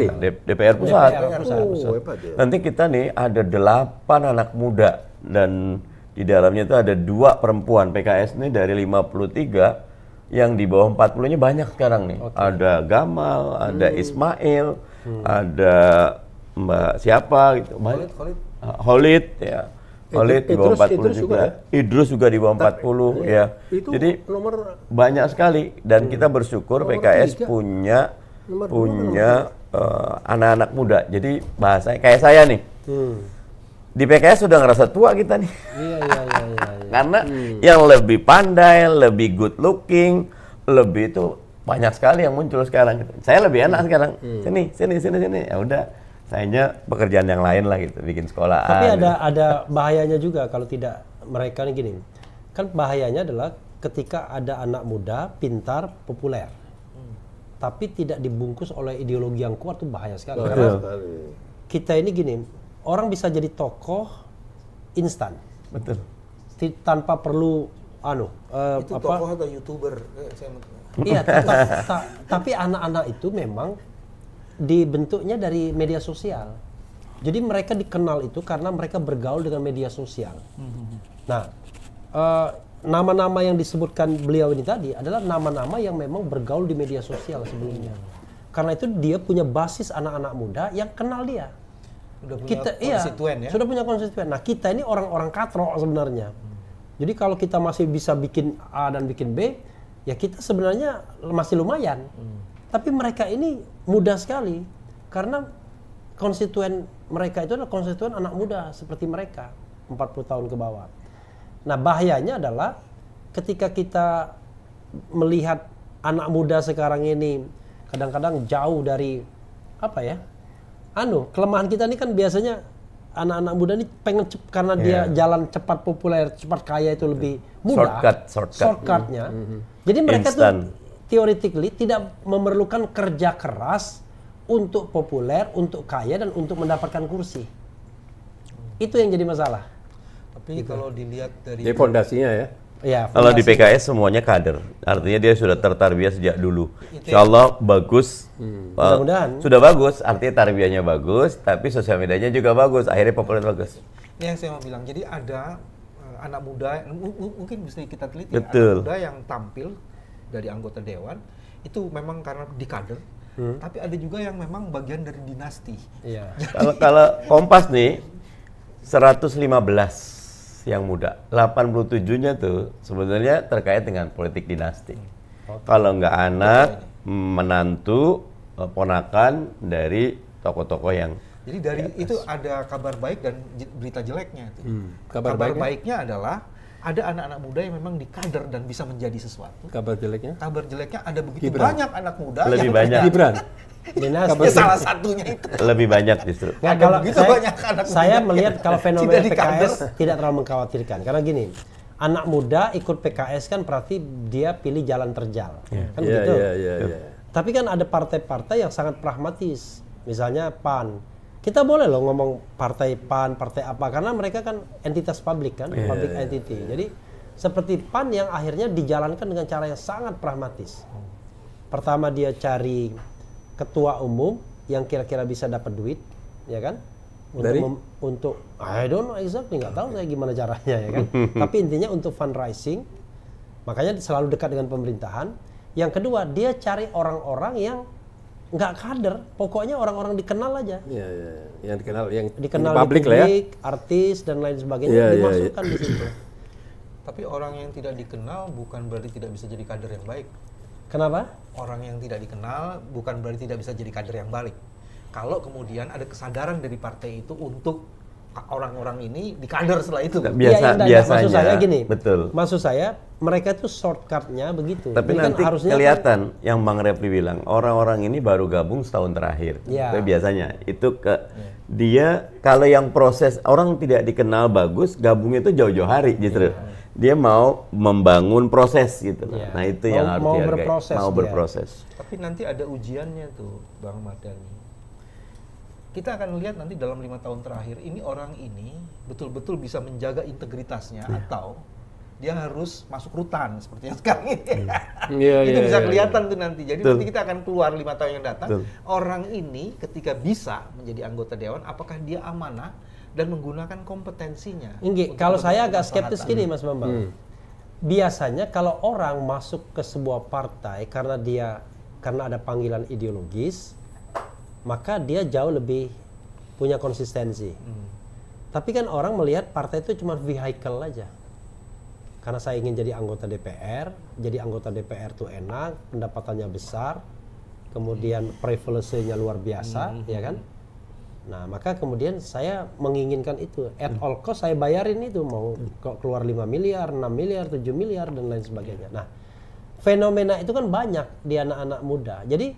DPR pusat. DPR pusat. Oh, ya. Nanti kita nih ada delapan anak muda dan di dalamnya itu ada dua perempuan PKS nih dari 53 yang di bawah 40-nya banyak sekarang nih. Okay. Ada Gamal, ada hmm. Ismail, hmm. ada Mbak siapa gitu. Holid Holid Holid ya oleh di bawah 40 Idrus juga. juga. Ya? Ya? Idrus juga di bawah 40 eh, ya. Itu Jadi nomor banyak sekali dan hmm. kita bersyukur nomor PKS tiga. punya nomor punya eh, anak-anak uh, muda. Jadi bahasanya kayak saya nih. Hmm. Di PKS sudah ngerasa tua kita nih. Iya iya iya iya. iya. Karena hmm. yang lebih pandai, lebih good looking, lebih itu banyak sekali yang muncul sekarang. Saya lebih enak hmm. sekarang. Hmm. Sini, sini, sini, sini. Ya udah Sayangnya pekerjaan yang lain lah gitu, bikin sekolah. Tapi ada gitu. ada bahayanya juga kalau tidak mereka nih gini. Kan bahayanya adalah ketika ada anak muda pintar, populer. Tapi tidak dibungkus oleh ideologi yang kuat itu bahaya sekali. Oh, Karena Kita ini gini, orang bisa jadi tokoh instan. Betul. Tanpa perlu anu uh, itu apa? tokoh atau YouTuber? Eh, iya, tapi anak-anak itu memang dibentuknya dari media sosial. Jadi mereka dikenal itu karena mereka bergaul dengan media sosial. Nah, nama eh, nama-nama yang disebutkan beliau ini tadi adalah nama-nama yang memang bergaul di media sosial sebelumnya. Karena itu dia punya basis anak-anak muda yang kenal dia. Sudah punya kita, iya, konstituen iya, ya? Sudah punya konstituen. Nah kita ini orang-orang katrok sebenarnya. Jadi kalau kita masih bisa bikin A dan bikin B, ya kita sebenarnya masih lumayan. Hmm. Tapi mereka ini mudah sekali karena konstituen mereka itu adalah konstituen anak muda seperti mereka 40 tahun ke bawah. Nah, bahayanya adalah ketika kita melihat anak muda sekarang ini kadang-kadang jauh dari apa ya? Anu, kelemahan kita ini kan biasanya anak-anak muda ini pengen cep, karena yeah. dia iya. jalan cepat populer, cepat kaya itu lebih iya. mudah. Shortcut, shortcut. Shortcutnya. Mm -hmm. Jadi mereka Instant. tuh theoretically tidak memerlukan kerja keras untuk populer, untuk kaya dan untuk mendapatkan kursi. Itu yang jadi masalah. Tapi gitu. kalau dilihat dari Jadi fondasinya ya. Ya, kalau di PKS semuanya kader, artinya dia sudah tertarbiah sejak dulu. Ya. Insya Allah bagus, hmm. uh, eh, mudah sudah bagus, artinya tarbiyahnya bagus, tapi sosial medianya juga bagus, akhirnya populer bagus. Ini yang saya mau bilang, jadi ada eh, anak muda mungkin bisa kita teliti ya. Betul. anak muda yang tampil dari anggota dewan itu memang karena di kader hmm. tapi ada juga yang memang bagian dari dinasti. Iya. kalau kalau Kompas nih 115 yang muda, 87-nya tuh sebenarnya terkait dengan politik dinasti. Hmm. Kalau nggak anak, menantu, eh, ponakan dari tokoh-tokoh yang jadi dari itu ada kabar baik dan berita jeleknya. Itu. Hmm. Kabar, kabar baiknya? baiknya adalah ada anak-anak muda yang memang dikader dan bisa menjadi sesuatu. Kabar jeleknya? Kabar jeleknya ada begitu Gibran. banyak anak muda Lebih yang banyak. Gibran. Dinas ya, salah satunya itu. Lebih banyak justru. Nah, kalau begitu saya, banyak anak muda. Saya melihat kalau fenomena tidak PKS tidak terlalu mengkhawatirkan karena gini, anak muda ikut PKS kan berarti dia pilih jalan terjal. Yeah. Kan yeah, begitu. Yeah, yeah, yeah. Tapi kan ada partai-partai yang sangat pragmatis. Misalnya PAN kita boleh loh ngomong partai PAN, partai apa karena mereka kan entitas publik kan, yeah. public iya, iya. entity. Jadi seperti PAN yang akhirnya dijalankan dengan cara yang sangat pragmatis. Pertama dia cari ketua umum yang kira-kira bisa dapat duit, ya kan? Untuk Dari? untuk I don't know exactly nggak tahu saya gimana caranya ya kan. Tapi intinya untuk fundraising makanya selalu dekat dengan pemerintahan. Yang kedua, dia cari orang-orang yang nggak kader, pokoknya orang-orang dikenal aja. Iya, iya. iya. Yang dikenal, yang dikenal di publik, lah ya. artis dan lain sebagainya ya, dimasukkan ya, ya. di situ. Tapi orang yang tidak dikenal bukan berarti tidak bisa jadi kader yang baik. Kenapa? Orang yang tidak dikenal bukan berarti tidak bisa jadi kader yang baik. Kalau kemudian ada kesadaran dari partai itu untuk orang-orang ini di kader setelah itu. Biasa, ya, biasanya. Maksud saya gini. Betul. Maksud saya mereka itu shortcutnya begitu. Tapi Jadi kan nanti kan kelihatan kan, yang Bang Repli bilang orang-orang ini baru gabung setahun terakhir. Ya. Tapi biasanya itu ke ya. dia kalau yang proses orang tidak dikenal bagus gabungnya itu jauh-jauh hari justru. Ya. Dia mau membangun proses gitu. Ya. Nah itu mau, yang harus mau Berproses mau iya. berproses. Tapi nanti ada ujiannya tuh Bang Madani kita akan lihat nanti dalam lima tahun terakhir ini orang ini betul-betul bisa menjaga integritasnya yeah. atau dia harus masuk rutan seperti yang sekarang ini. Yeah, itu yeah, iya, bisa yeah, iya. kelihatan yeah. tuh nanti. Jadi Betul. nanti kita akan keluar lima tahun yang datang. Betul. Orang ini ketika bisa menjadi anggota dewan, apakah dia amanah dan menggunakan kompetensinya? Inggi, kalau saya agak skeptis gini, Mas Bambang. Hmm. Biasanya kalau orang masuk ke sebuah partai karena dia karena ada panggilan ideologis, maka dia jauh lebih punya konsistensi. Hmm. Tapi kan orang melihat partai itu cuma vehicle aja. Karena saya ingin jadi anggota DPR, jadi anggota DPR itu enak, pendapatannya besar, kemudian hmm. privilege-nya luar biasa, hmm. hmm ya kan? Hmm. Nah, maka kemudian saya menginginkan itu. At all cost saya bayarin itu mau kok keluar 5 miliar, 6 miliar, 7 miliar dan lain sebagainya. Nah, fenomena itu kan banyak di anak-anak muda. Jadi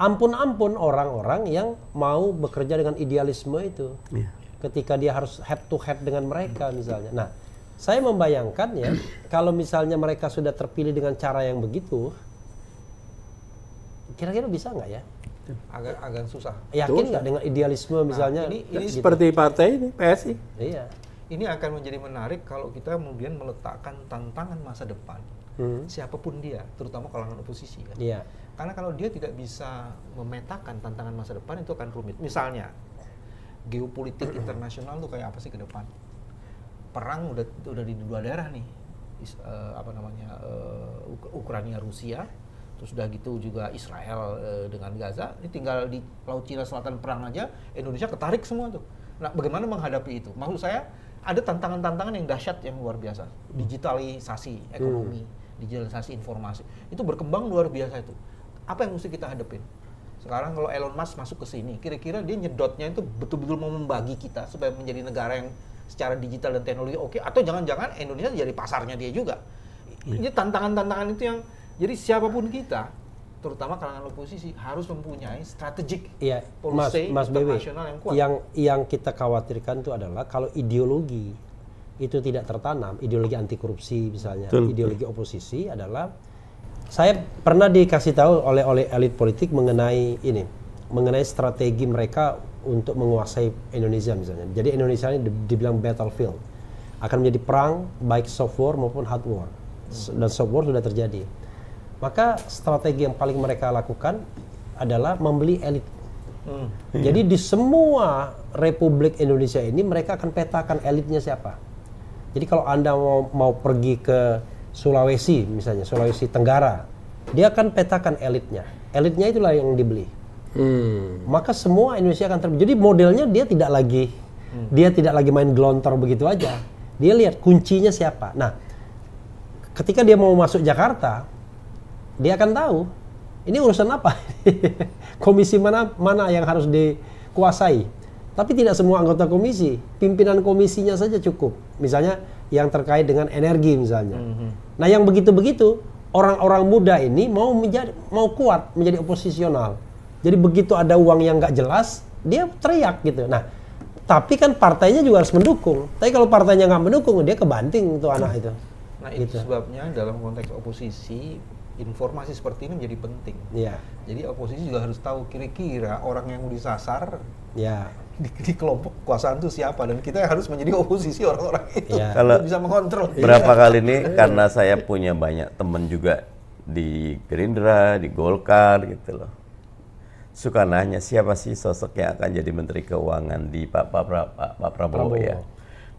ampun-ampun orang-orang yang mau bekerja dengan idealisme itu. Yeah. Ketika dia harus head to head dengan mereka misalnya. Nah, saya membayangkan ya, kalau misalnya mereka sudah terpilih dengan cara yang begitu, kira-kira bisa nggak ya? Agak agak susah. Yakin nggak dengan idealisme nah, misalnya? Nah, ini ini gitu. seperti partai ini PSI. Iya. Ini akan menjadi menarik kalau kita kemudian meletakkan tantangan masa depan hmm. siapapun dia, terutama kalangan oposisi. Kan? Iya. Karena kalau dia tidak bisa memetakan tantangan masa depan itu akan rumit. Misalnya geopolitik internasional tuh kayak apa sih ke depan? Perang udah udah di dua daerah nih. Is, uh, apa namanya? Uh, Ukraina Rusia, terus udah gitu juga Israel uh, dengan Gaza. Ini tinggal di Laut Cina Selatan perang aja, Indonesia ketarik semua tuh. Nah, bagaimana menghadapi itu? Maksud saya ada tantangan-tantangan yang dahsyat yang luar biasa. Digitalisasi ekonomi, hmm. digitalisasi informasi. Itu berkembang luar biasa itu apa yang mesti kita hadepin Sekarang kalau Elon Musk masuk ke sini, kira-kira dia nyedotnya itu betul-betul mau membagi kita supaya menjadi negara yang secara digital dan teknologi oke, okay. atau jangan-jangan Indonesia jadi pasarnya dia juga. Iya. Ini tantangan-tantangan itu yang jadi siapapun kita, terutama kalangan oposisi harus mempunyai strategik ya, policy Mas, Mas internasional yang kuat. Yang yang kita khawatirkan itu adalah kalau ideologi itu tidak tertanam, ideologi anti korupsi misalnya, Betul. ideologi oposisi adalah saya pernah dikasih tahu oleh oleh elit politik mengenai ini, mengenai strategi mereka untuk menguasai Indonesia misalnya. Jadi Indonesia ini dibilang battlefield akan menjadi perang baik soft war maupun hard war dan soft war sudah terjadi. Maka strategi yang paling mereka lakukan adalah membeli elit. Hmm. Jadi di semua Republik Indonesia ini mereka akan petakan elitnya siapa. Jadi kalau Anda mau mau pergi ke Sulawesi misalnya, Sulawesi Tenggara, dia akan petakan elitnya. Elitnya itulah yang dibeli. Hmm. Maka semua Indonesia akan terjadi Jadi modelnya dia tidak lagi hmm. dia tidak lagi main gelontor begitu aja. Dia lihat kuncinya siapa. Nah, ketika dia mau masuk Jakarta, dia akan tahu ini urusan apa? komisi mana mana yang harus dikuasai? Tapi tidak semua anggota komisi, pimpinan komisinya saja cukup. Misalnya yang terkait dengan energi misalnya. Mm -hmm. hmm. Nah, yang begitu-begitu orang-orang muda ini mau menjadi mau kuat menjadi oposisional. Jadi begitu ada uang yang nggak jelas, dia teriak gitu. Nah, tapi kan partainya juga harus mendukung. Tapi kalau partainya nggak mendukung, dia kebanting tuh anak itu. Nah, itu gitu. sebabnya dalam konteks oposisi informasi seperti ini menjadi penting. Iya. Jadi oposisi juga harus tahu kira-kira orang yang mau disasar, ya di, di kelompok kekuasaan itu siapa dan kita harus menjadi oposisi orang-orang itu ya. kalau bisa mengontrol berapa ya. kali ini karena saya punya banyak teman juga di Gerindra di Golkar gitu loh suka nanya siapa sih sosok yang akan jadi Menteri Keuangan di Pak, Pak, Pak, Pak, Pak Prabowo, Prabowo ya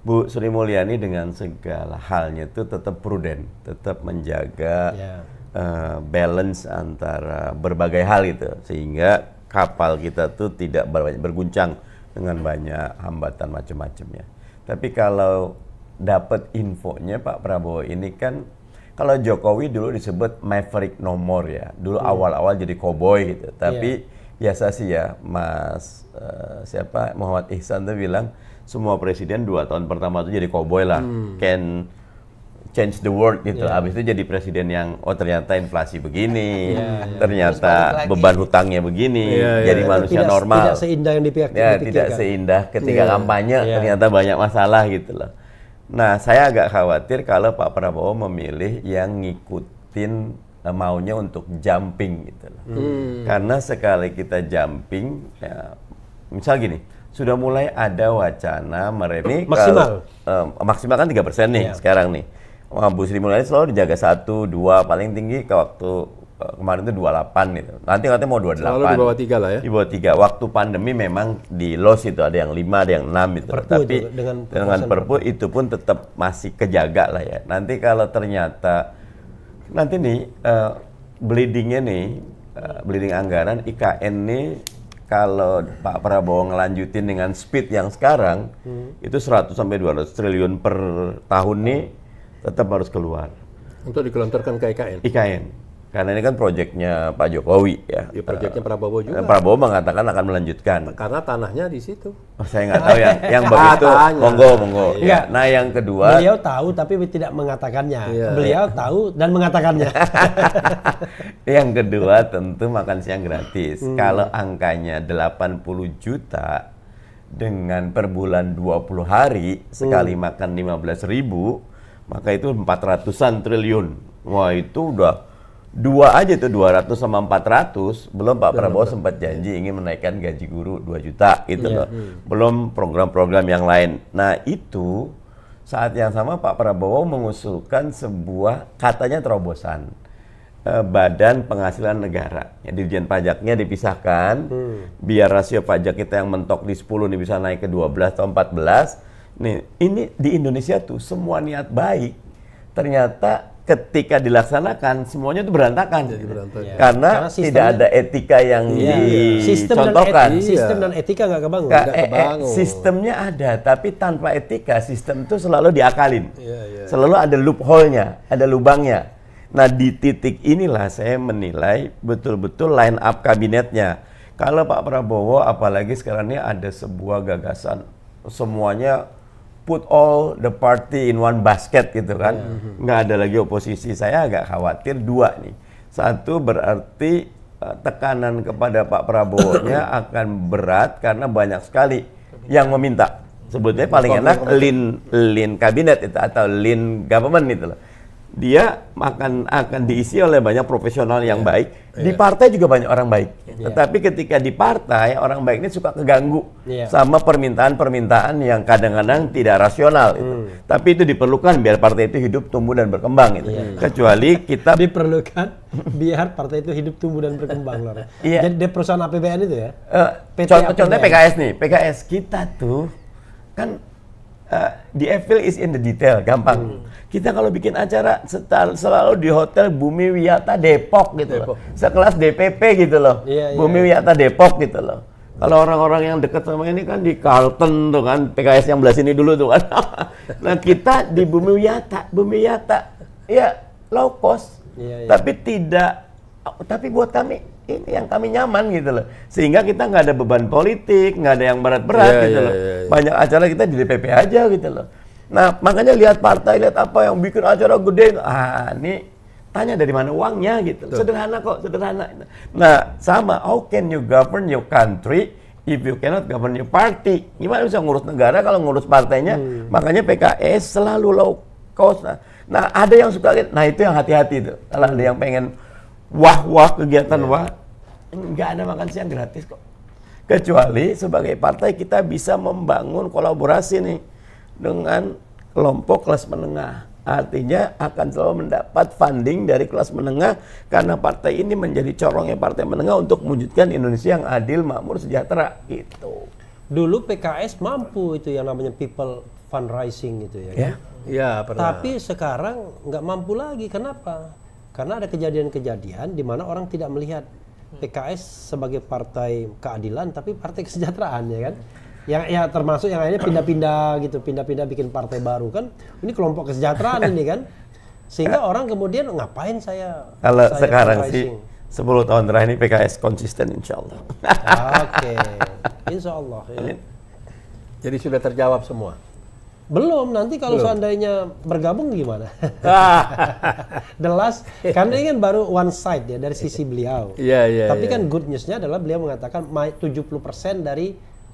Bu Sri Mulyani dengan segala halnya itu tetap prudent tetap menjaga yeah. Ya. uh, balance antara berbagai hal itu sehingga kapal kita tuh tidak berguncang dengan banyak hambatan macam macamnya Tapi kalau dapat infonya Pak Prabowo ini kan kalau Jokowi dulu disebut Maverick nomor ya. Dulu awal hmm. awal-awal jadi koboi gitu. Iya. Tapi yeah. biasa sih ya Mas uh, siapa Muhammad Ihsan tuh bilang semua presiden dua tahun pertama itu jadi koboi lah. Hmm. Ken change the world gitu. Yeah. Habis itu jadi presiden yang oh ternyata inflasi begini, yeah, yeah. ternyata beban hutangnya begini, yeah, jadi yeah. manusia tidak, normal. Tidak seindah yang dipikirkan. Ya, tidak seindah ketika yeah. kampanye yeah. ternyata banyak masalah gitu loh. Nah, saya agak khawatir kalau Pak Prabowo memilih yang ngikutin eh, maunya untuk jumping gitu loh. Hmm. hmm. Karena sekali kita jumping ya misal gini, sudah mulai ada wacana merevisi maksimal kalau, eh, um, maksimal kan persen nih yeah. sekarang nih. Bu Sri Mulyani selalu dijaga satu, dua, paling tinggi ke waktu eh, kemarin itu 28 gitu. Nanti katanya mau 28. Selalu di bawah 3 lah ya. Di bawah 3. Waktu pandemi memang di loss itu ada yang lima ada yang enam gitu. Perpu Tapi itu, dengan, perpu, itu pun tetap masih kejaga lah ya. Nanti kalau ternyata nanti nih uh, bleedingnya nih uh, bleeding anggaran IKN nih kalau Pak Prabowo ngelanjutin dengan speed yang sekarang hmm. itu 100 sampai 200 triliun per tahun nih tetap harus keluar. Untuk digelontorkan ke IKN? IKN. Karena ini kan proyeknya Pak Jokowi ya. Ya proyeknya eh, Prabowo juga. Eh, Prabowo mengatakan akan melanjutkan. Karena tanahnya di situ. Oh, saya nggak tahu ya. Yang begitu, monggo, monggo. Iya. Ya. Nah yang kedua. Beliau tahu tapi tidak mengatakannya. Ya. Beliau tahu dan mengatakannya. yang kedua tentu makan siang gratis. Hmm. Kalau angkanya 80 juta dengan per bulan 20 hari sekali hmm. makan 15 ribu maka itu 400-an triliun. Wah itu udah dua aja tuh 200 sama 400 belum Pak Prabowo sempat janji ingin menaikkan gaji guru 2 juta gitu iya. loh. Belum program-program yang lain. Nah, itu saat yang sama Pak Prabowo mengusulkan sebuah katanya terobosan eh, badan penghasilan negara. Ya, dirjen pajaknya dipisahkan hmm. biar rasio pajak kita yang mentok di 10 ini bisa naik ke 12 atau 14 Nih, ini di Indonesia tuh semua niat baik ternyata ketika dilaksanakan semuanya itu berantakan jadi berantakan ya. karena, karena tidak ada etika yang ya, dicontohkan sistem dan, iya. sistem dan etika nggak kebangun, gak E, eh, eh, sistemnya ada tapi tanpa etika sistem itu selalu diakalin Ya, ya. selalu ada loophole-nya ada lubangnya nah di titik inilah saya menilai betul-betul line up kabinetnya kalau Pak Prabowo apalagi sekarang ini ada sebuah gagasan semuanya put all the party in one basket gitu kan. Nggak ada lagi oposisi. Saya agak khawatir dua nih. Satu berarti eh, tekanan kepada Pak Prabowo-nya akan berat karena banyak sekali yang meminta. Sebetulnya paling enak lin lin kabinet itu atau lin government itu loh dia akan akan diisi oleh banyak profesional yang yeah. baik. Yeah. Di partai juga banyak orang baik. Yeah. Tetapi ketika di partai orang baik ini suka keganggu yeah. sama permintaan-permintaan yang kadang-kadang tidak rasional. mm. itu. Hmm. Tapi itu diperlukan biar partai itu hidup, tumbuh dan berkembang. itu Yeah. Kecuali kita diperlukan biar partai itu hidup, tumbuh dan berkembang, Loh, Yeah. Jadi perusahaan APBN itu ya. Uh, eh, PT contoh, Contohnya PKS nih. PKS kita tuh kan uh, the evil is in the detail, gampang. Mm kita kalau bikin acara setel, selalu di hotel Bumi Wiyata Depok gitu Depok. loh. Sekelas DPP gitu loh. Iya, iya Bumi iya. Wiyata Depok gitu loh. Kalau orang-orang yang dekat sama ini kan di Carlton tuh kan, PKS yang belah sini dulu tuh kan. nah kita di Bumi Wiyata, Bumi Wiyata ya low cost, iya, iya. tapi tidak, tapi buat kami ini yang kami nyaman gitu loh. Sehingga kita nggak ada beban politik, nggak ada yang berat-berat yeah, gitu yeah, loh. Yeah, yeah. Banyak acara kita di DPP aja gitu loh. Nah, makanya lihat partai, lihat apa yang bikin acara gede. Ah, ini tanya dari mana uangnya gitu. Tuh. Sederhana kok, sederhana. Nah, sama how can you govern your country if you cannot govern your party? Gimana bisa ngurus negara kalau ngurus partainya? Hmm. Makanya PKS selalu low cost. Nah, nah ada yang suka gitu. nah itu yang hati-hati tuh. Kalau ada yang pengen wah-wah kegiatan yeah. wah, nggak ada makan siang gratis kok. Kecuali sebagai partai kita bisa membangun kolaborasi nih dengan kelompok kelas menengah. Artinya akan selalu mendapat funding dari kelas menengah karena partai ini menjadi corongnya partai menengah untuk mewujudkan Indonesia yang adil, makmur, sejahtera itu Dulu PKS mampu itu yang namanya people fundraising gitu ya. Ya, kan? ya pernah. Tapi sekarang nggak mampu lagi. Kenapa? Karena ada kejadian-kejadian di mana orang tidak melihat PKS sebagai partai keadilan tapi partai kesejahteraan ya kan yang ya termasuk yang akhirnya pindah-pindah gitu pindah-pindah bikin partai baru kan ini kelompok kesejahteraan ini kan sehingga orang kemudian oh, ngapain saya kalau saya sekarang pricing. sih 10 tahun terakhir ini PKS konsisten insya Allah oke okay. insya Allah ya. jadi sudah terjawab semua belum nanti kalau Belum. seandainya bergabung gimana? The last karena ini kan baru one side ya dari sisi beliau. Iya yeah, Yeah, Tapi yeah. kan good newsnya adalah beliau mengatakan 70% dari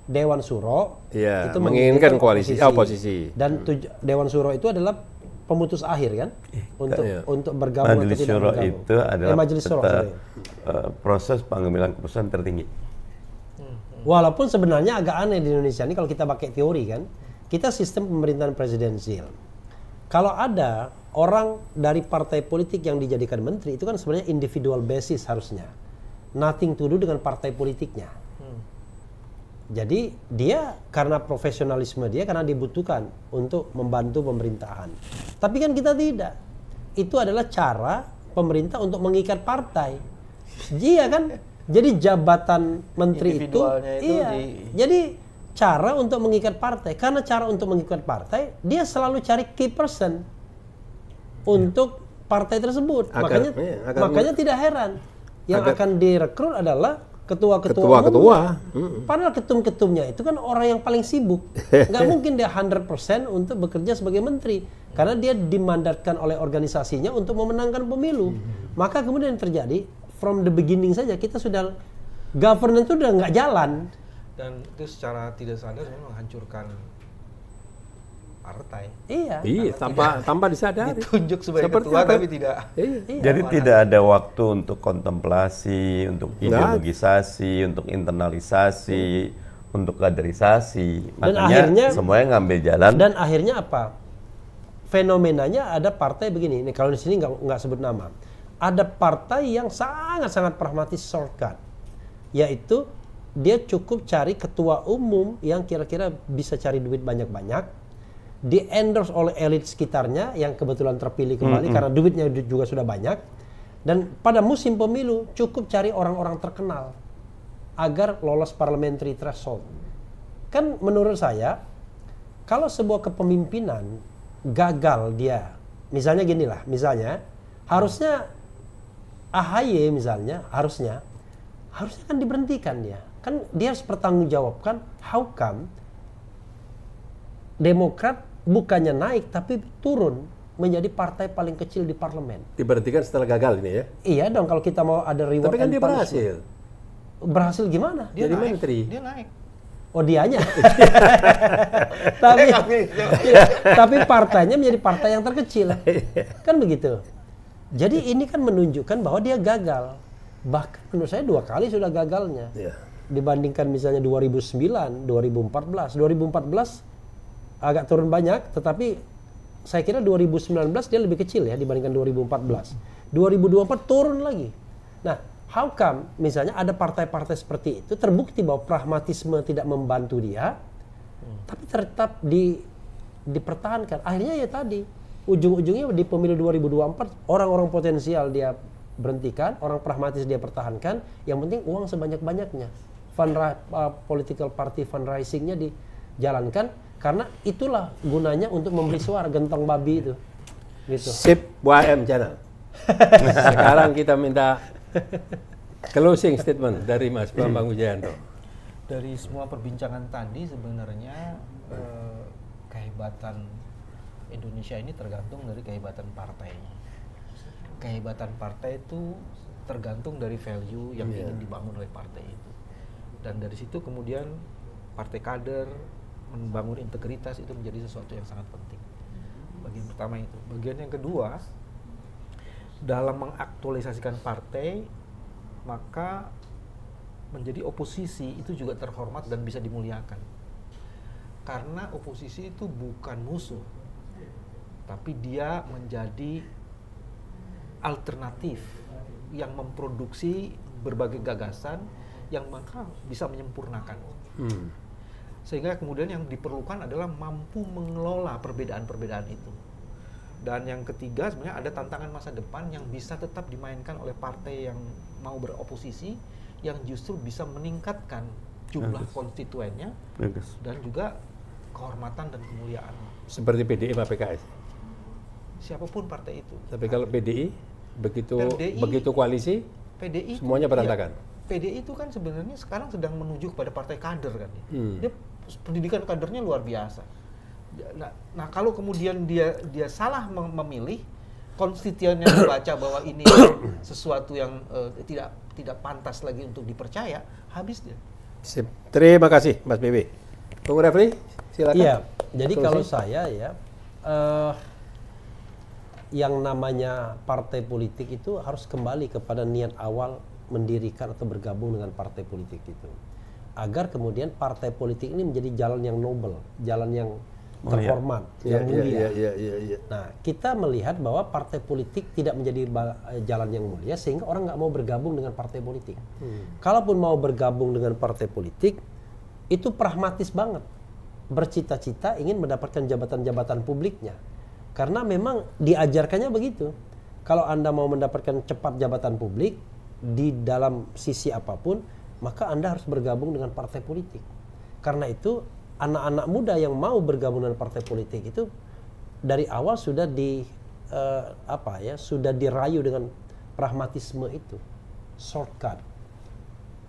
Dewan Suro ya, itu menginginkan koalisi oposisi. Ah, oposisi. Dan hmm. tuj- Dewan Suro itu adalah pemutus akhir kan eh, untuk ya. untuk bergabung Majelis atau Suro bergabung. itu eh, adalah eh, Majelis Suro, uh, proses pengambilan keputusan tertinggi. Hmm. Walaupun sebenarnya agak aneh di Indonesia ini kalau kita pakai teori kan, kita sistem pemerintahan presidensial. Kalau ada orang dari partai politik yang dijadikan menteri itu kan sebenarnya individual basis harusnya. Nothing to do dengan partai politiknya jadi dia karena profesionalisme dia karena dibutuhkan untuk membantu pemerintahan. Tapi kan kita tidak. Itu adalah cara pemerintah untuk mengikat partai. Iya kan? Jadi jabatan menteri itu, itu iya. Di... Jadi cara untuk mengikat partai. Karena cara untuk mengikat partai, dia selalu cari key person untuk iya. partai tersebut. Agar, makanya iya, makanya tidak heran yang agar, akan direkrut adalah ketua-ketua ketua hmm. Hmm. Padahal ketum-ketumnya itu kan orang yang paling sibuk. Nggak mungkin dia 100% untuk bekerja sebagai menteri karena dia dimandatkan oleh organisasinya untuk memenangkan pemilu. Maka kemudian terjadi from the beginning saja kita sudah governance itu udah nggak jalan dan itu secara tidak sadar memang menghancurkan partai. Iya. Iya, tanpa tanpa disadari. Ditunjuk sebagai Seperti ketua apa? tapi tidak. Iya. iya. Jadi iya, tidak ada waktu untuk kontemplasi, untuk ideologisasi, untuk internalisasi, hmm. untuk kaderisasi. Dan Makanya akhirnya semuanya ngambil jalan. Dan akhirnya apa? Fenomenanya ada partai begini. Ini kalau di sini nggak nggak sebut nama. Ada partai yang sangat-sangat pragmatis shortcut, yaitu dia cukup cari ketua umum yang kira-kira bisa cari duit banyak-banyak di endorse oleh elit sekitarnya yang kebetulan terpilih kembali -hmm. karena duitnya juga sudah banyak dan pada musim pemilu cukup cari orang-orang terkenal agar lolos parliamentary threshold. Kan menurut saya kalau sebuah kepemimpinan gagal dia, misalnya gini lah, misalnya harusnya AHY misalnya harusnya harusnya kan diberhentikan dia. Kan dia harus bertanggung jawabkan how come Demokrat bukannya naik tapi turun menjadi partai paling kecil di parlemen. Diberhentikan setelah gagal ini ya? Iya dong kalau kita mau ada reward Tapi kan dia berhasil. Berhasil gimana? Dia Jadi naik. menteri. Dia naik. Oh dia dianya. tapi eh, ya. tapi partainya menjadi partai yang terkecil. Iya. kan begitu. Jadi ini kan menunjukkan bahwa dia gagal. Bahkan menurut saya dua kali sudah gagalnya. Iya. Dibandingkan misalnya 2009, 2014. 2014 agak turun banyak, tetapi saya kira 2019 dia lebih kecil ya dibandingkan 2014. 2024 turun lagi. Nah, how come misalnya ada partai-partai seperti itu terbukti bahwa pragmatisme tidak membantu dia, hmm. tapi tetap di dipertahankan. Akhirnya ya tadi ujung-ujungnya di pemilu 2024 orang-orang potensial dia berhentikan, orang pragmatis dia pertahankan, yang penting uang sebanyak-banyaknya. uh, political party fundraisingnya dijalankan, karena itulah gunanya untuk membeli suara gentong babi itu. Gitu. Sip YM channel. Sekarang kita minta closing statement dari Mas Bambang Ujianto. Dari semua perbincangan tadi sebenarnya eh, kehebatan Indonesia ini tergantung dari kehebatan partainya. Kehebatan partai itu tergantung dari value yang yeah. ingin dibangun oleh partai itu. Dan dari situ kemudian partai kader, membangun integritas itu menjadi sesuatu yang sangat penting. Bagian pertama itu. Bagian yang kedua, dalam mengaktualisasikan partai, maka menjadi oposisi itu juga terhormat dan bisa dimuliakan. Karena oposisi itu bukan musuh, tapi dia menjadi alternatif yang memproduksi berbagai gagasan yang maka bisa menyempurnakan. Hmm sehingga kemudian yang diperlukan adalah mampu mengelola perbedaan-perbedaan itu. Dan yang ketiga sebenarnya ada tantangan masa depan yang bisa tetap dimainkan oleh partai yang mau beroposisi yang justru bisa meningkatkan jumlah Bagus. konstituennya Bagus. dan juga kehormatan dan kemuliaan. Seperti PDI atau PKS. Siapapun partai itu. Tapi kalau PDI begitu PDI, begitu koalisi PDI semuanya berantakan. Ya, PDI itu kan sebenarnya sekarang sedang menuju kepada partai kader kan. Ya. Hmm. Dia pendidikan kadernya luar biasa. Ya, nah, nah kalau kemudian dia dia salah memilih konstituennya membaca bahwa ini sesuatu yang uh, tidak tidak pantas lagi untuk dipercaya, habis dia. Sip. Terima kasih Mas Bibi. Bung Refli, silakan. Iya. Jadi kalau saya ya uh, yang namanya partai politik itu harus kembali kepada niat awal mendirikan atau bergabung dengan partai politik itu agar kemudian partai politik ini menjadi jalan yang noble, jalan yang oh, iya. terhormat, oh, iya. yang iya, mulia. Iya, iya, iya, iya, Nah, kita melihat bahwa partai politik tidak menjadi eh, jalan yang mulia sehingga orang nggak mau bergabung dengan partai politik. Hmm. Kalaupun mau bergabung dengan partai politik, itu pragmatis banget, bercita-cita ingin mendapatkan jabatan-jabatan publiknya, karena memang diajarkannya begitu. Kalau anda mau mendapatkan cepat jabatan publik di dalam sisi apapun maka Anda harus bergabung dengan partai politik. Karena itu anak-anak muda yang mau bergabung dengan partai politik itu dari awal sudah di uh, apa ya, sudah dirayu dengan pragmatisme itu. Shortcut.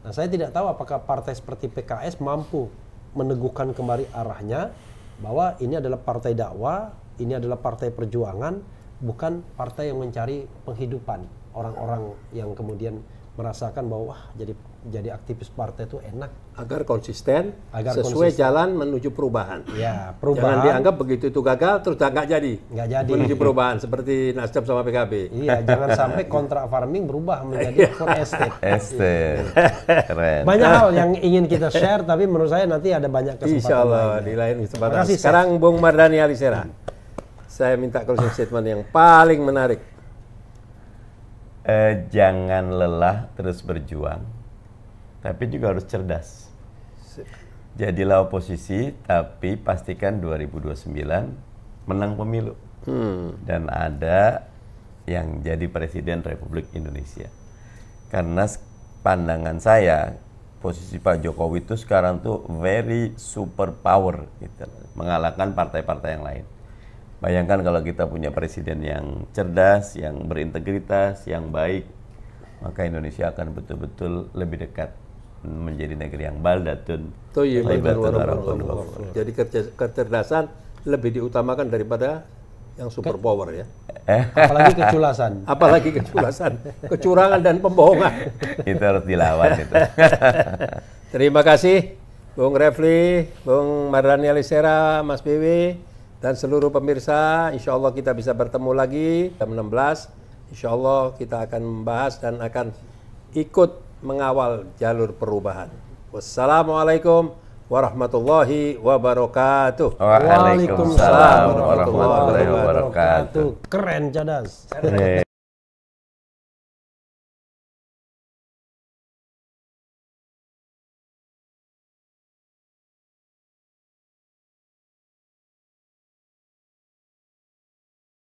Nah, saya tidak tahu apakah partai seperti PKS mampu meneguhkan kembali arahnya bahwa ini adalah partai dakwah, ini adalah partai perjuangan, bukan partai yang mencari penghidupan orang-orang yang kemudian merasakan bahwa wah jadi jadi aktivis partai itu enak. Agar konsisten, agar sesuai konsisten. jalan menuju perubahan. Ya, perubahan. Jangan dianggap begitu itu gagal terus nggak jadi. Nggak jadi. Menuju perubahan seperti Nasdem sama PKB. Iya, jangan sampai kontrak farming berubah menjadi food iya. estate. estate. Keren. Banyak hal yang ingin kita share, tapi menurut saya nanti ada banyak kesempatan. Insya Allah, lainnya. di lain kesempatan. Makasih, Sekarang Bung Mardani Alisera. Saya minta closing statement yang paling menarik. Eh, jangan lelah terus berjuang tapi juga harus cerdas. Jadilah oposisi, tapi pastikan 2029 menang pemilu. Hmm. Dan ada yang jadi Presiden Republik Indonesia. Karena pandangan saya, posisi Pak Jokowi itu sekarang tuh very super power. Gitu. Mengalahkan partai-partai yang lain. Bayangkan kalau kita punya presiden yang cerdas, yang berintegritas, yang baik, maka Indonesia akan betul-betul lebih dekat menjadi negeri yang baldatun Jadi kecerdasan lebih diutamakan daripada yang super power ya. Apalagi keculasan. Apalagi keculasan, kecurangan dan pembohongan. itu harus dilawan itu. Terima kasih Bung Refli, Bung Mardani Alisera, Mas Biwi, dan seluruh pemirsa. Insya Allah kita bisa bertemu lagi jam 16. Insya Allah kita akan membahas dan akan ikut mengawal jalur perubahan. Wassalamualaikum warahmatullahi wabarakatuh. Waalaikumsalam warahmatullahi wabarakatuh. Keren Cadas. Iya, iya.